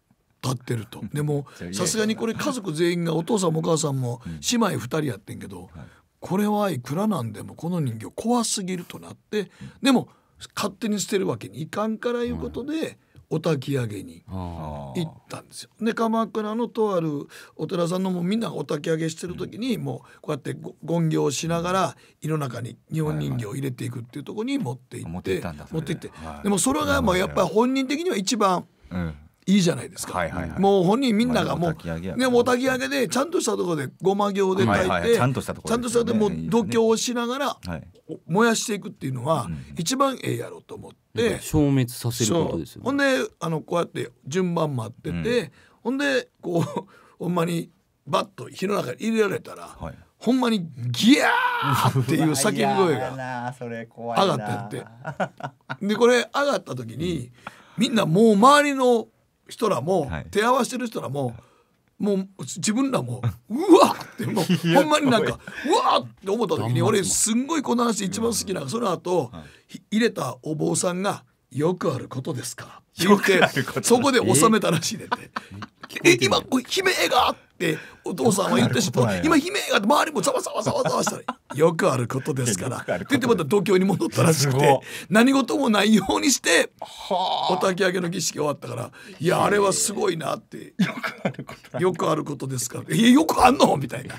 立ってるとでもさすがにこれ家族全員がお父さんもお母さんも姉妹2人やってんけど、これはいくらなんでもこの人形怖すぎるとなってでも勝手に捨てるわけにいかんからいうことで、お焚き上げに行ったんですよ。で鎌倉のとあるお寺さんのもみんながお焚き上げしてる時にもうこうやって権行しながら胃の中に日本人形を入れていくっていうとこに持って行って、持って行って、でもそれがまあやっぱり本人的には一番、うんいいじゃないですか、はいはいはい、もう本人みんながもう、まあ、ね、おたき上げでちゃんとしたところでごま行で炊いて、はいはい、ちゃんとしたところで、ね、ちゃんとしたも度胸をしながら、燃やしていくっていうのは、一番ええやろうと思って、消滅させることですよ、ね、ほんであのこうやって順番待ってて、うん、ほんでこうほんまにバッと火の中に入れられたら、はい、ほんまにギヤーっていう叫び声が上がってってでこれ上がった時に、みんなもう周りの人らも、はい手合わせてる人らももう自分らも <laughs> うわっってもうほんまになんかうわっって思った時に俺すんごいこの話一番好きなのその後、ひ入れたお坊さんが「よくあることですから」って言ってそこで収めたらしいねって。え今悲鳴があっってお父さんは言ってしまう今悲鳴が周りもざわざわざわざわしたよくあることですから言ってまた東京に戻ったらしくて何事もないようにしてお焚き上げの儀式終わったからいやあれはすごいなってよくあることですからいやよくあんのみたいな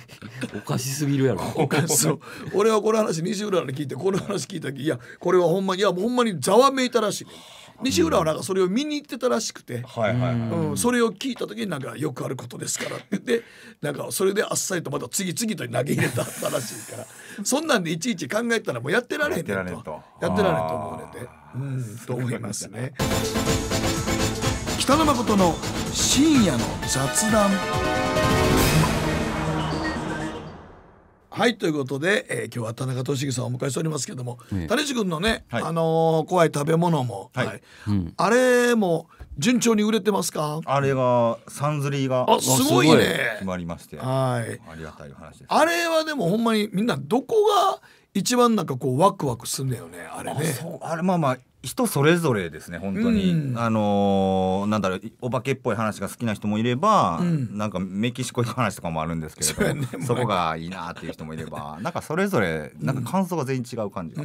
おかしすぎるやろおかしそう俺はこの話西浦に聞いてこの話聞いた時いやこれはほんまにいやほんまにざわめいたらしい、ね西浦はなんかそれを見に行ってたらしくて、それを聞いた時になんかよくあることですからって言ってなんかそれであっさりとまた次々と投げ入れたらしいから <laughs> そんなんでいちいち考えたらもうやってられへんとやってられんと思われてうんと思いますね。<laughs> 北野誠の深夜の雑談はいということで、えー、今日は田中俊樹さんをお迎えしておりますけども、ええ、谷地君のね、はい、あのー、怖い食べ物も、はい、はいうん、あれも順調に売れてますかあれが三釣りがあすごいね決まりましてはいありがたい話ですあれはでもほんまにみんなどこが一番なんかこうワクワクすんだよねあれねあれまあまあ人それぞれですね本当に、うん、あのー、なんだろうお化けっぽい話が好きな人もいれば、うん、なんかメキシコ行く話とかもあるんですけれどもそ、ね,、こがいいなっていう人もいれば <laughs> なんかそれぞれなんか感想が全然違う感じが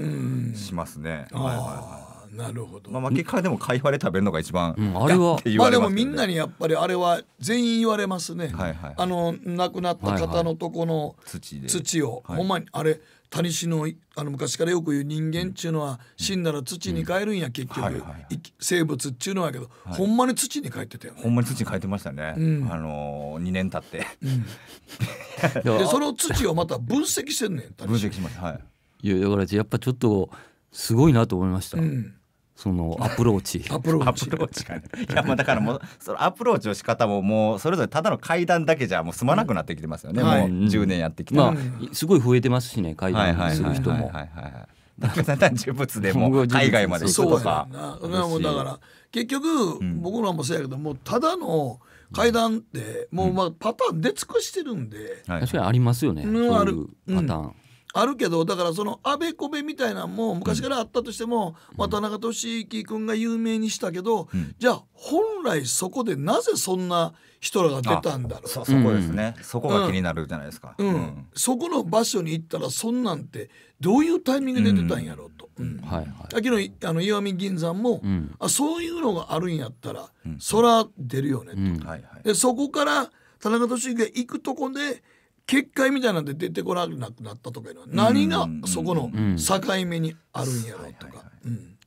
しますね。うん、はいはいはいなるほど。まあ、負けからでも会話で食べるのが一番、あれはま、あでもみんなにやっぱりあれは全員言われますね。はいはい、あの亡くなった方のとこの土を、はいはい、土を、ほんまにあれ谷氏のあの昔からよく言う人間っちゅうのは死んだら土に帰るんや結局、はいはい、生物っちゅうのはやけど、はい、ほんまに土に帰ってたよ、ね、ほんまに土に帰ってましたね、うん、あのー、2年経って、うん、<laughs> でその土をまた分析してんねん分析しますはいいやだからやっぱちょっとすごいなと思いました、うん <laughs> そのアプローチアプローチアプローチ。いやまあだからもうそのアプローチの仕方ももうそれぞれただの階段だけじゃもう済まなくなってきてますよね、うん、もう十年やってきて、すごい増えてますしね階段する人も。はははい、い、い。だから純物でも海外まで行くとか。そうやなだから結局僕らもそうやけど、もうただの階段ってもうまあパターン出尽くしてるんで、確かにありますよね、うん、そういうパターン。あるけどだからそのあべこべみたいなのも昔からあったとしても、うん、まあ、田中俊之君が有名にしたけど、うん、じゃあ本来そこでなぜそんな人らが出たんだろうそこですね、うん、そこが気になるじゃないですか、うんそこの場所に行ったらそんなんてどういうタイミングで出たんやろうと、うんはいはい、あの石見銀山も、あそういうのがあるんやったら、そら出るよねと、はいはい、でそこから田中俊之が行くとこで結界みたいなんで出てこなくなったとかいうのは何がそこの境目にあるんやろうとか。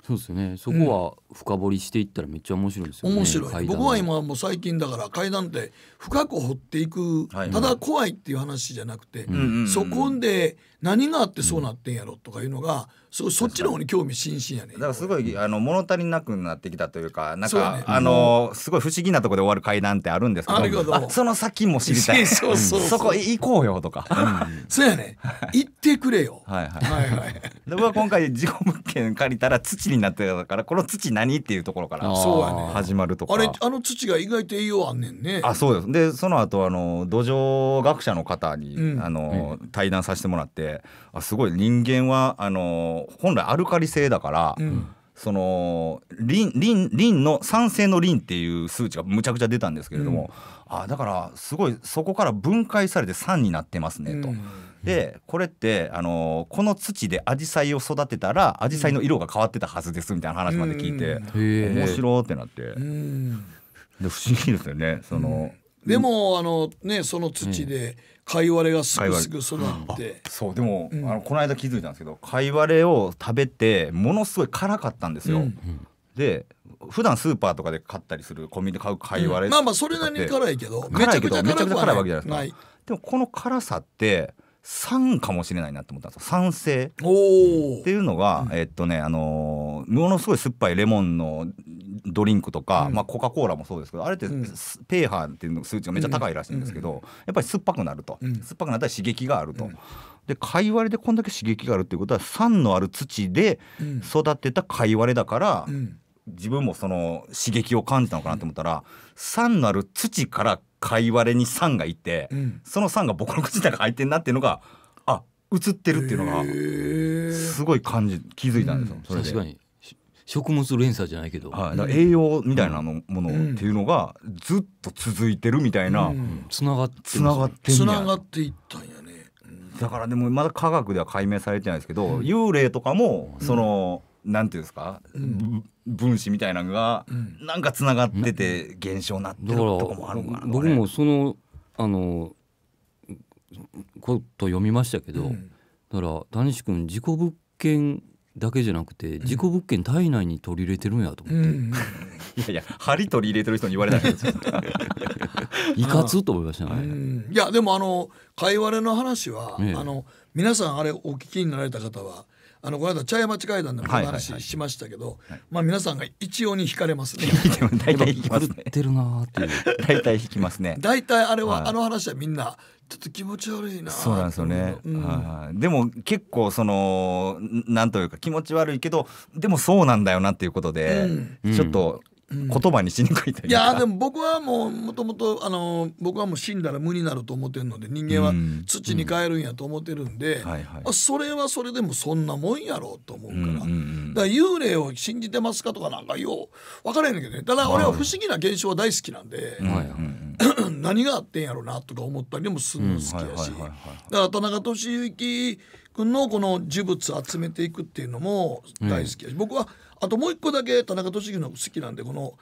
そうですね。そこは深掘りしていったらめっちゃ面白いですよね。面白い。僕は今もう最近だから階段って深く掘っていく、ただ怖いっていう話じゃなくて、そこで何があってそうなってんやろとかいうのが、そそっちの方に興味津々やねだからすごいあの物足りなくなってきたというかなんか、ね、あのすごい不思議なとこで終わる会談ってあるんですけどその先も知りたい <laughs> そうそうそこ行こうよとか、うん、そうやね行ってくれよはいはいはいはい僕は今回事故物件借りたら土になってたからこの土何っていうところから始まるとか、ね、あれあの土が意外と栄養あんねんねあそうですでその後あの土壌学者の方に、うん、あの、うん、対談させてもらってあすごい人間はあの本来アルカリ性だから、うん、そのリンリンリンの酸性のリンっていう数値がむちゃくちゃ出たんですけれども、うん、あだからすごいそこから分解されて酸になってますねと。うんでこれって、あのー、この土でアジサイを育てたらアジサイの色が変わってたはずですみたいな話まで聞いて、うん、面白ってなって、で不思議ですよねその、うん、でもあのねその土で貝割れがすぐすぐ育ってそうでも、うん、あのこの間気づいたんですけど貝割れを食べてものすごい辛かったんですよ、うん、で普段スーパーとかで買ったりするコンビニで買う貝割れ、うん、まあまあそれなりに辛いけど辛いけどめちゃくちゃ辛いわけじゃないですかでもこの辛さって酸かもしれないなと思ったんですよ酸性っていうのが、うん、えっとねあのものすごい酸っぱいレモンのドリンクとか、まあ、コカ・コーラもそうですけどあれって、ペーハーっていうの数値がめっちゃ高いらしいんですけど、やっぱり酸っぱくなると、酸っぱくなったら刺激があると。でカイワレでこんだけ刺激があるっていうことは酸のある土で育てたカイワレだから、自分もその刺激を感じたのかなと思ったら、酸のある土からカイワレに酸がいて、その酸が僕の口の中入ってんなっていうのがあ映ってるっていうのがすごい感じ気づいたんですよ。確かに食物連鎖じゃないけど、はい、栄養みたいなのものっていうのがずっと続いてるみたいな、つながってつながってつながっていったんやね、だからでもまだ科学では解明されてないですけど、幽霊とかもその、なんていうんですか、分子みたいなのが、なんかつながってて現象なってるとかもあるかな僕もそのあのこと読みましたけど、だから谷志君自己物件だけじゃなくて事故物件体内に取り入れてるんやと思って、うん、いやいや針取り入れてる人に言われないですよ <laughs> いかつと思いましたねいやでもあのかいわれの話は、ええ、あの皆さんあれお聞きになられた方はあのこの間茶屋町会談でもこの話しましたけど、まあ皆さんが一様に引かれますね。大体引きますね。ってるなっていう。大体引きますね。大体あれは、あの話はみんなちょっと気持ち悪いなそうなんですよね、うん、でも結構そのなんというか気持ち悪いけどでもそうなんだよなっていうことで、うん、ちょっと言葉にしにくいというか、うん、いやでも僕はもうもともとあの僕はもう死んだら無になると思ってるので人間は土に帰るんやと思ってるんで、それはそれでもそんなもんやろうと思うから、だから幽霊を信じてますかとかなんかよう分からへんけどねただ俺は不思議な現象は大好きなんで、はい、<clears throat> 何があってんやろうなとか思ったりでもするの好きやし、だから田中俊之君のこの呪物集めていくっていうのも大好きやし、僕はあともう一個だけ田中俊樹の好きなんでこの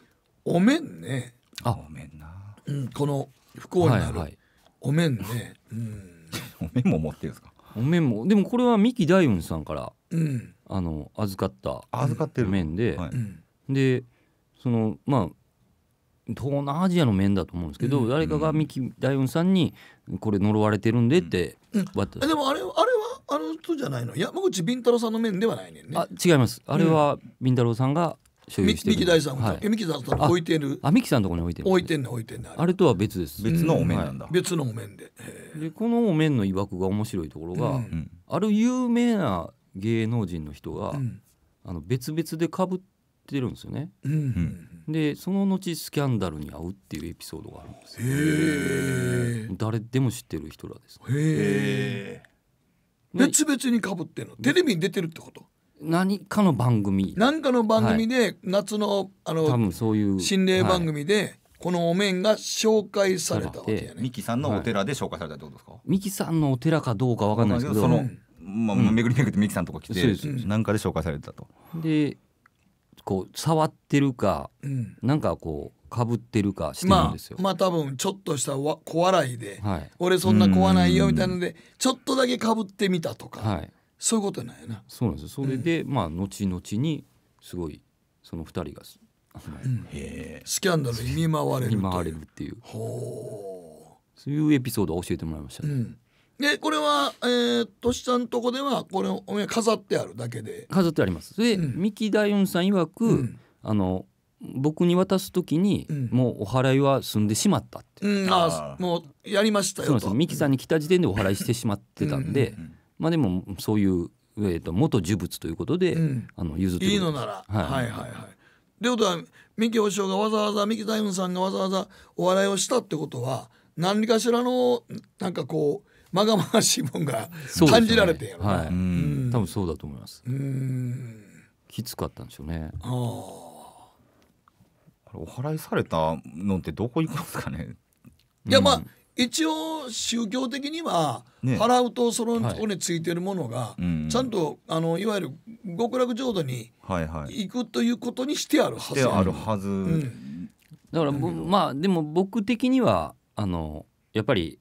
お面ねあお面な、うん、この不幸になる、はいはい、お面ね、うん、<laughs> お面も持ってるんですかお面もでもこれは三木大雲さんから、うん、あの預かった預かってる面で、はい、でそのまあ東南アジアの面だと思うんですけど、うん、誰かが三木大雲さんにこれ呪われてるんでって、うん、でもあれあれはあの人じゃないの山口敏太郎さんの面ではないねんねあ違いますあれは敏太郎さんが所有してる三木大さん、はい、三木さんと置いてるあ三木さんとこに置いてる置いてんね置いてんねあれとは別です別のお面なんだ、はい、別のお面ででこのお面のいわくが面白いところが、うん、ある有名な芸能人の人が、うん、あの別々でかぶってるんですよね、うん、でその後スキャンダルに遭うっていうエピソードがあるんです誰でも知ってる人らです、ね、へえ別々にかぶってるのテレビに出てるってこと何かの番組何かの番組で、はい、夏のあの多分そういう心霊番組で、はい、このお面が紹介されたわけやねミキさんのお寺で紹介されたってことですか、ミキさんのお寺かどうかわかんないですけどその、まあ、巡り巡ってミキさんとか来て、なんかで紹介されてたとでこう触ってるか、うん、なんかこうかぶってるかしてるんですよ、まあ、まあ多分ちょっとした小笑いで、はい、俺そんな小ないよみたいなのでちょっとだけかぶってみたとか、はい、そういうことなんやなそうなんですよそれで、うん、まあ後々にすごいその2人が、うん、スキャンダルに見舞われる見舞われるっていうほうそういうエピソードを教えてもらいましたね、うんでこれは、えー、としちゃんとこではこれを飾ってあるだけで飾ってありますで、うん、三木大雲さん曰く、うん、あの僕に渡す時に、もうお払いは済んでしまったって、うん、あもうやりましたよとそうミキさんに来た時点でお払いしてしまってたんでまあでもそういう、えーと、元呪物ということで、うん、あの譲っていいのなら、はい、はいはいはいということは三木保証がわざわざ三木財務さんがわざわざお笑いをしたってことは何かしらのなんかこうまがまがしいもんが感じられてやろ、ね、はい、多分そうだと思いますきつかったんでしょうねああお祓いされたのってどこ行くんですかねいやまあ、一応宗教的には払うとそのとこについてるものがちゃんとあのいわゆる極楽浄土に行くということにしてあるはず、あるはず、うん、だからまあでも僕的にはあのやっぱり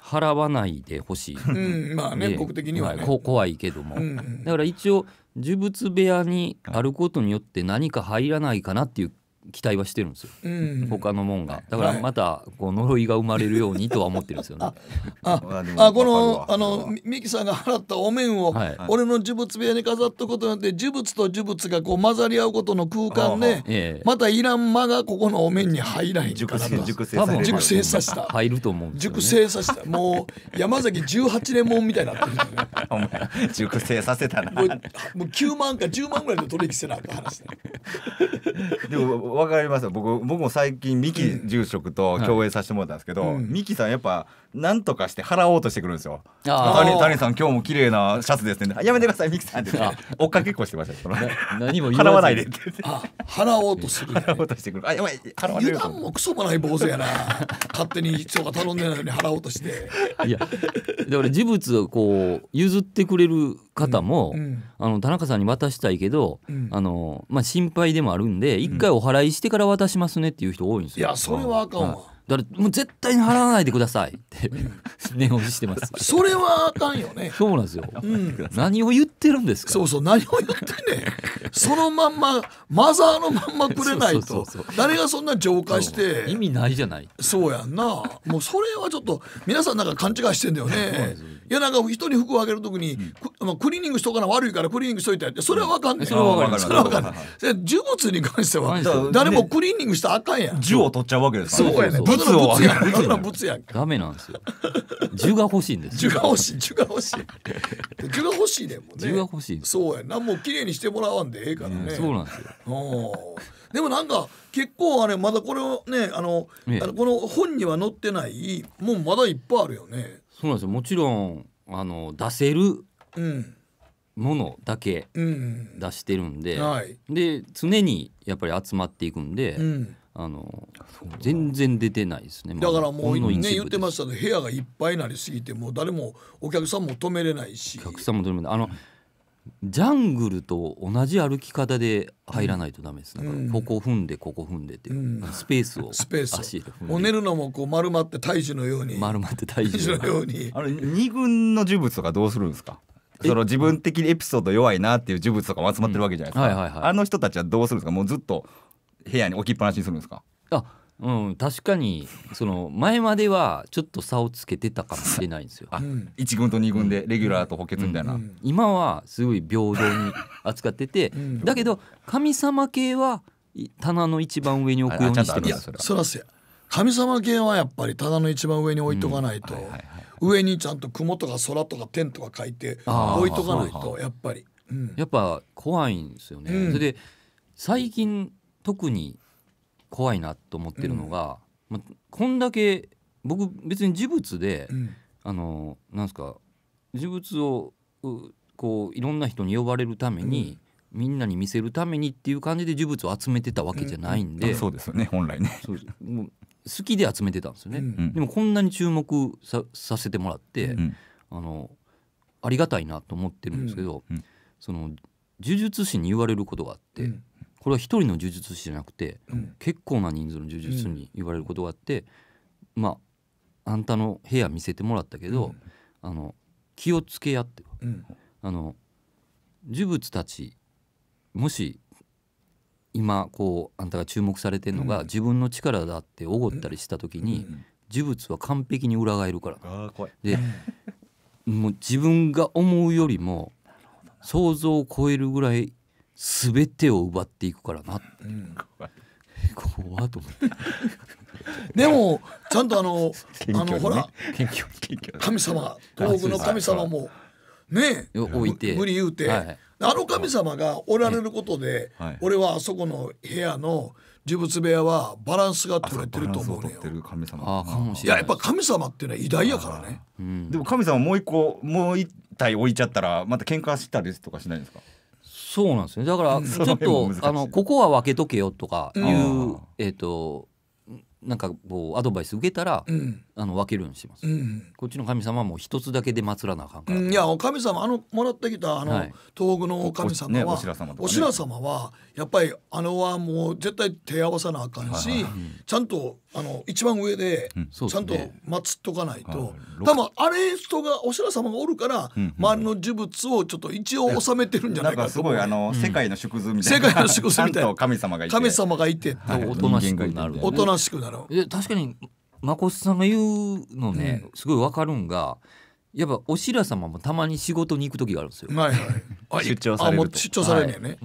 払わないでほしい、うん、まあね僕的には、ね、怖いけども、うん、だから一応呪物部屋にあることによって何か入らないかなっていう期待はしてるんですよ、うん、他のもんがだからまたこう呪いが生まれるようにとは思ってるんですよねああこのあのミキさんが払ったお面を、はい、俺の呪物部屋に飾ったことによって呪物と呪物がこう混ざり合うことの空間で、ええ、またいらん間がここのお面に入らへんかなと熟成させた入ると思う、ね、熟成させたもう山崎十八年もんみたいになってる、ね、<laughs> お前熟成させたなもうもう9万か10万ぐらいの取引してなあか話でもわかります僕僕も最近三木住職と共演させてもらったんですけど、三木さんやっぱ何とかして払おうとしてくるんですよ。谷谷さん今日も綺麗なシャツですね。やめてくださいミキさんって追っかけっこしてました。何も払わないで払おうとする。払おうとしてくる。あやばい払われる。油断もクソもない坊主やな。勝手に人が頼んでないのに払おうとして。いやだから事物をこう譲ってくれる方も、あの田中さんに渡したいけど、あのまあ心配でもあるんで一回お払いしてから渡しますねっていう人多いんですよ。いやそれはあかんわ。だからもう絶対に払わないでくださいって念押ししてます。それはあかんよね。そうなんですよ。うん、何を言ってるんですか。そうそう何を言ってね。そのまんまマザーのまんまくれないと誰がそんな浄化して意味ないじゃない。そうやんな。もうそれはちょっと皆さんなんか勘違いしてんだよね。いやなんか人に服をあげるときに、うんまあ、クリーニングしとかな悪いからクリーニングしといてそれは分かんない、うん、それは分かんないそれは分かんない呪物に関しては誰もクリーニングしたらあかんやん銃を取っちゃうわけですから、そうやね物をあげるやんダメなんですよ銃が欲しいんです銃が欲しい銃が欲しい銃が欲しいねもうね銃が欲しいそうやなもう綺麗にしてもらわんでええからね、そうなんですよでもなんか結構あれまだこれをねあの、あのこの本には載ってないもうまだいっぱいあるよねそうなんですよもちろんあの出せるものだけ出してるんで、うんうんはい、で常にやっぱり集まっていくんで。うんあの全然出てないですね、まあ、だからもうね言ってましたね部屋がいっぱいなりすぎてもう誰もお客さんも止めれないしお客さんも止めないあの、ジャングルと同じ歩き方で入らないとダメです。なんここ踏んでここ踏んでっていう、うん、スペースを足で踏んで。るのもこう丸まって大樹のように丸まって体重のように。あれ二軍の呪物とかどうするんですか。その自分的にエピソード弱いなっていう呪物とかも集まってるわけじゃないですか。あの人たちはどうするんですか。もうずっと部屋に置きっぱなしにするんですか。あ。うん、確かにその前まではちょっと差をつけてたかもしれないんですよ。あ、1軍と2軍でレギュラーと補欠みたいな、うん、今はすごい平等に扱ってて、だけど神様系は棚の一番上に置くようにしてますそらせ神様系はやっぱり棚の一番上に置いとかないと、はいはいはい、上にちゃんと雲とか空とか天とか書いて置いとかないとやっぱり、やっぱ怖いんですよね。それで最近特に怖いなと思ってるのが、うん、まあ、こんだけ僕別に事物で、うん、あのなんですか事物をこういろんな人に呼ばれるために、うん、みんなに見せるためにっていう感じで事物を集めてたわけじゃないんで、うんそうですよね本来ねそうもう好きで集めてたんですよね、うん、でもこんなに注目させてもらって、あのありがたいなと思ってるんですけど、その呪術師に言われることがあって、これは一人の呪術師じゃなくて、うん、結構な人数の呪術師に言われることがあって、うん、まああんたの部屋見せてもらったけど、うん、あの気をつけやって、あの呪物たちもし今こうあんたが注目されてるのが、自分の力だっておごったりした時に、呪物は完璧に裏返るから。でもう自分が思うよりも想像を超えるぐらい全てを奪っていくからなうん、怖と思ってでもちゃんとあの、ね、あのほら神様東北の神様もね置いて無理言うて、はい、あの神様がおられることで、はい、俺はあそこの部屋の呪物部屋はバランスが取れてると思うね神様いややっぱ神様っていうのは偉大やからね、うん、でも神様もう一個もう一体置いちゃったらまた喧嘩したりとかしないんですかそうなんですねだからちょっとあのここは分けとけよとかいう、うん、えっ、ー、となんかこうアドバイス受けたら、うん、あの分けるようにします、うん、こっちの神様も一つだけで祀らなあかんから、いやお神様あのもらってきたあの、はい、東北のお神様は、ね、お白様、ね,、様はやっぱりあのはもう絶対手合わさなあかんし、はいはい、ちゃんとあの一番上でちゃんと祀っとかないと、多分あれ人がお白様がおるから、周りの呪物をちょっと一応収めてるんじゃないかとすごいあの、世界の縮図みたいな世界の縮図みたいな <laughs> 神様がいて神様がいておとなしくなる、おとなしくなる確かに誠さんが言うのね、すごいわかるんがやっぱおしら様もたまに仕事に行く時があるんですよ。はいはい、<laughs> 出張されるとあもう出張されるんやね、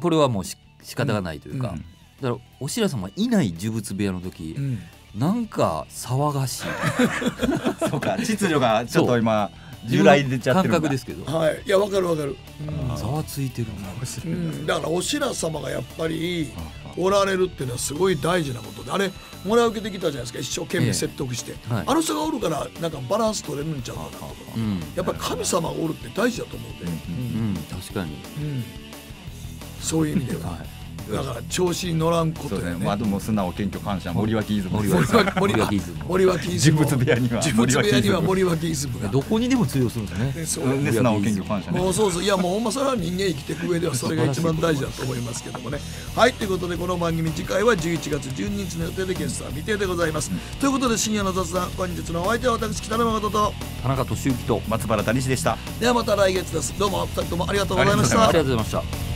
これはもうし仕方がないというか、だからおしらさんはいない呪物部屋の時、うん、なんか騒がしい <laughs> そうか秩序がちょっと今由来出ちゃってる感覚ですけどはいいやわかるわかるざわ、うん、ついてるな、うん、だからおしら様がやっぱりおられるっていうのはすごい大事なことであれもらい受けてきたじゃないですか一生懸命説得して、えはい、あの人がおるからなんかバランス取れるんちゃうかなとか、うん、やっぱり神様がおるって大事だと思うんで、うん、うん、確かに、そういう意味では、はいだから調子に乗らんことやね。ねまあでも素直謙虚感謝森脇イズム。森脇イズム。森脇イズム。人物 <laughs> 部屋には物部屋には森脇イズムが。どこにでも通用するんだね。ねそう。素直謙虚感謝ね。もうそうそういやもうほんまそれは人間生きていく上ではそれが <laughs> 一番大事だと思いますけどもね。はいということでこの番組次回は11月12日の予定でゲストは未定でございます。うん、ということで深夜の雑談本日のお相手は私北野誠と田中俊之と松原谷志でした。ではまた来月です。どうも二人ともありがとうございました。ありがとうございました。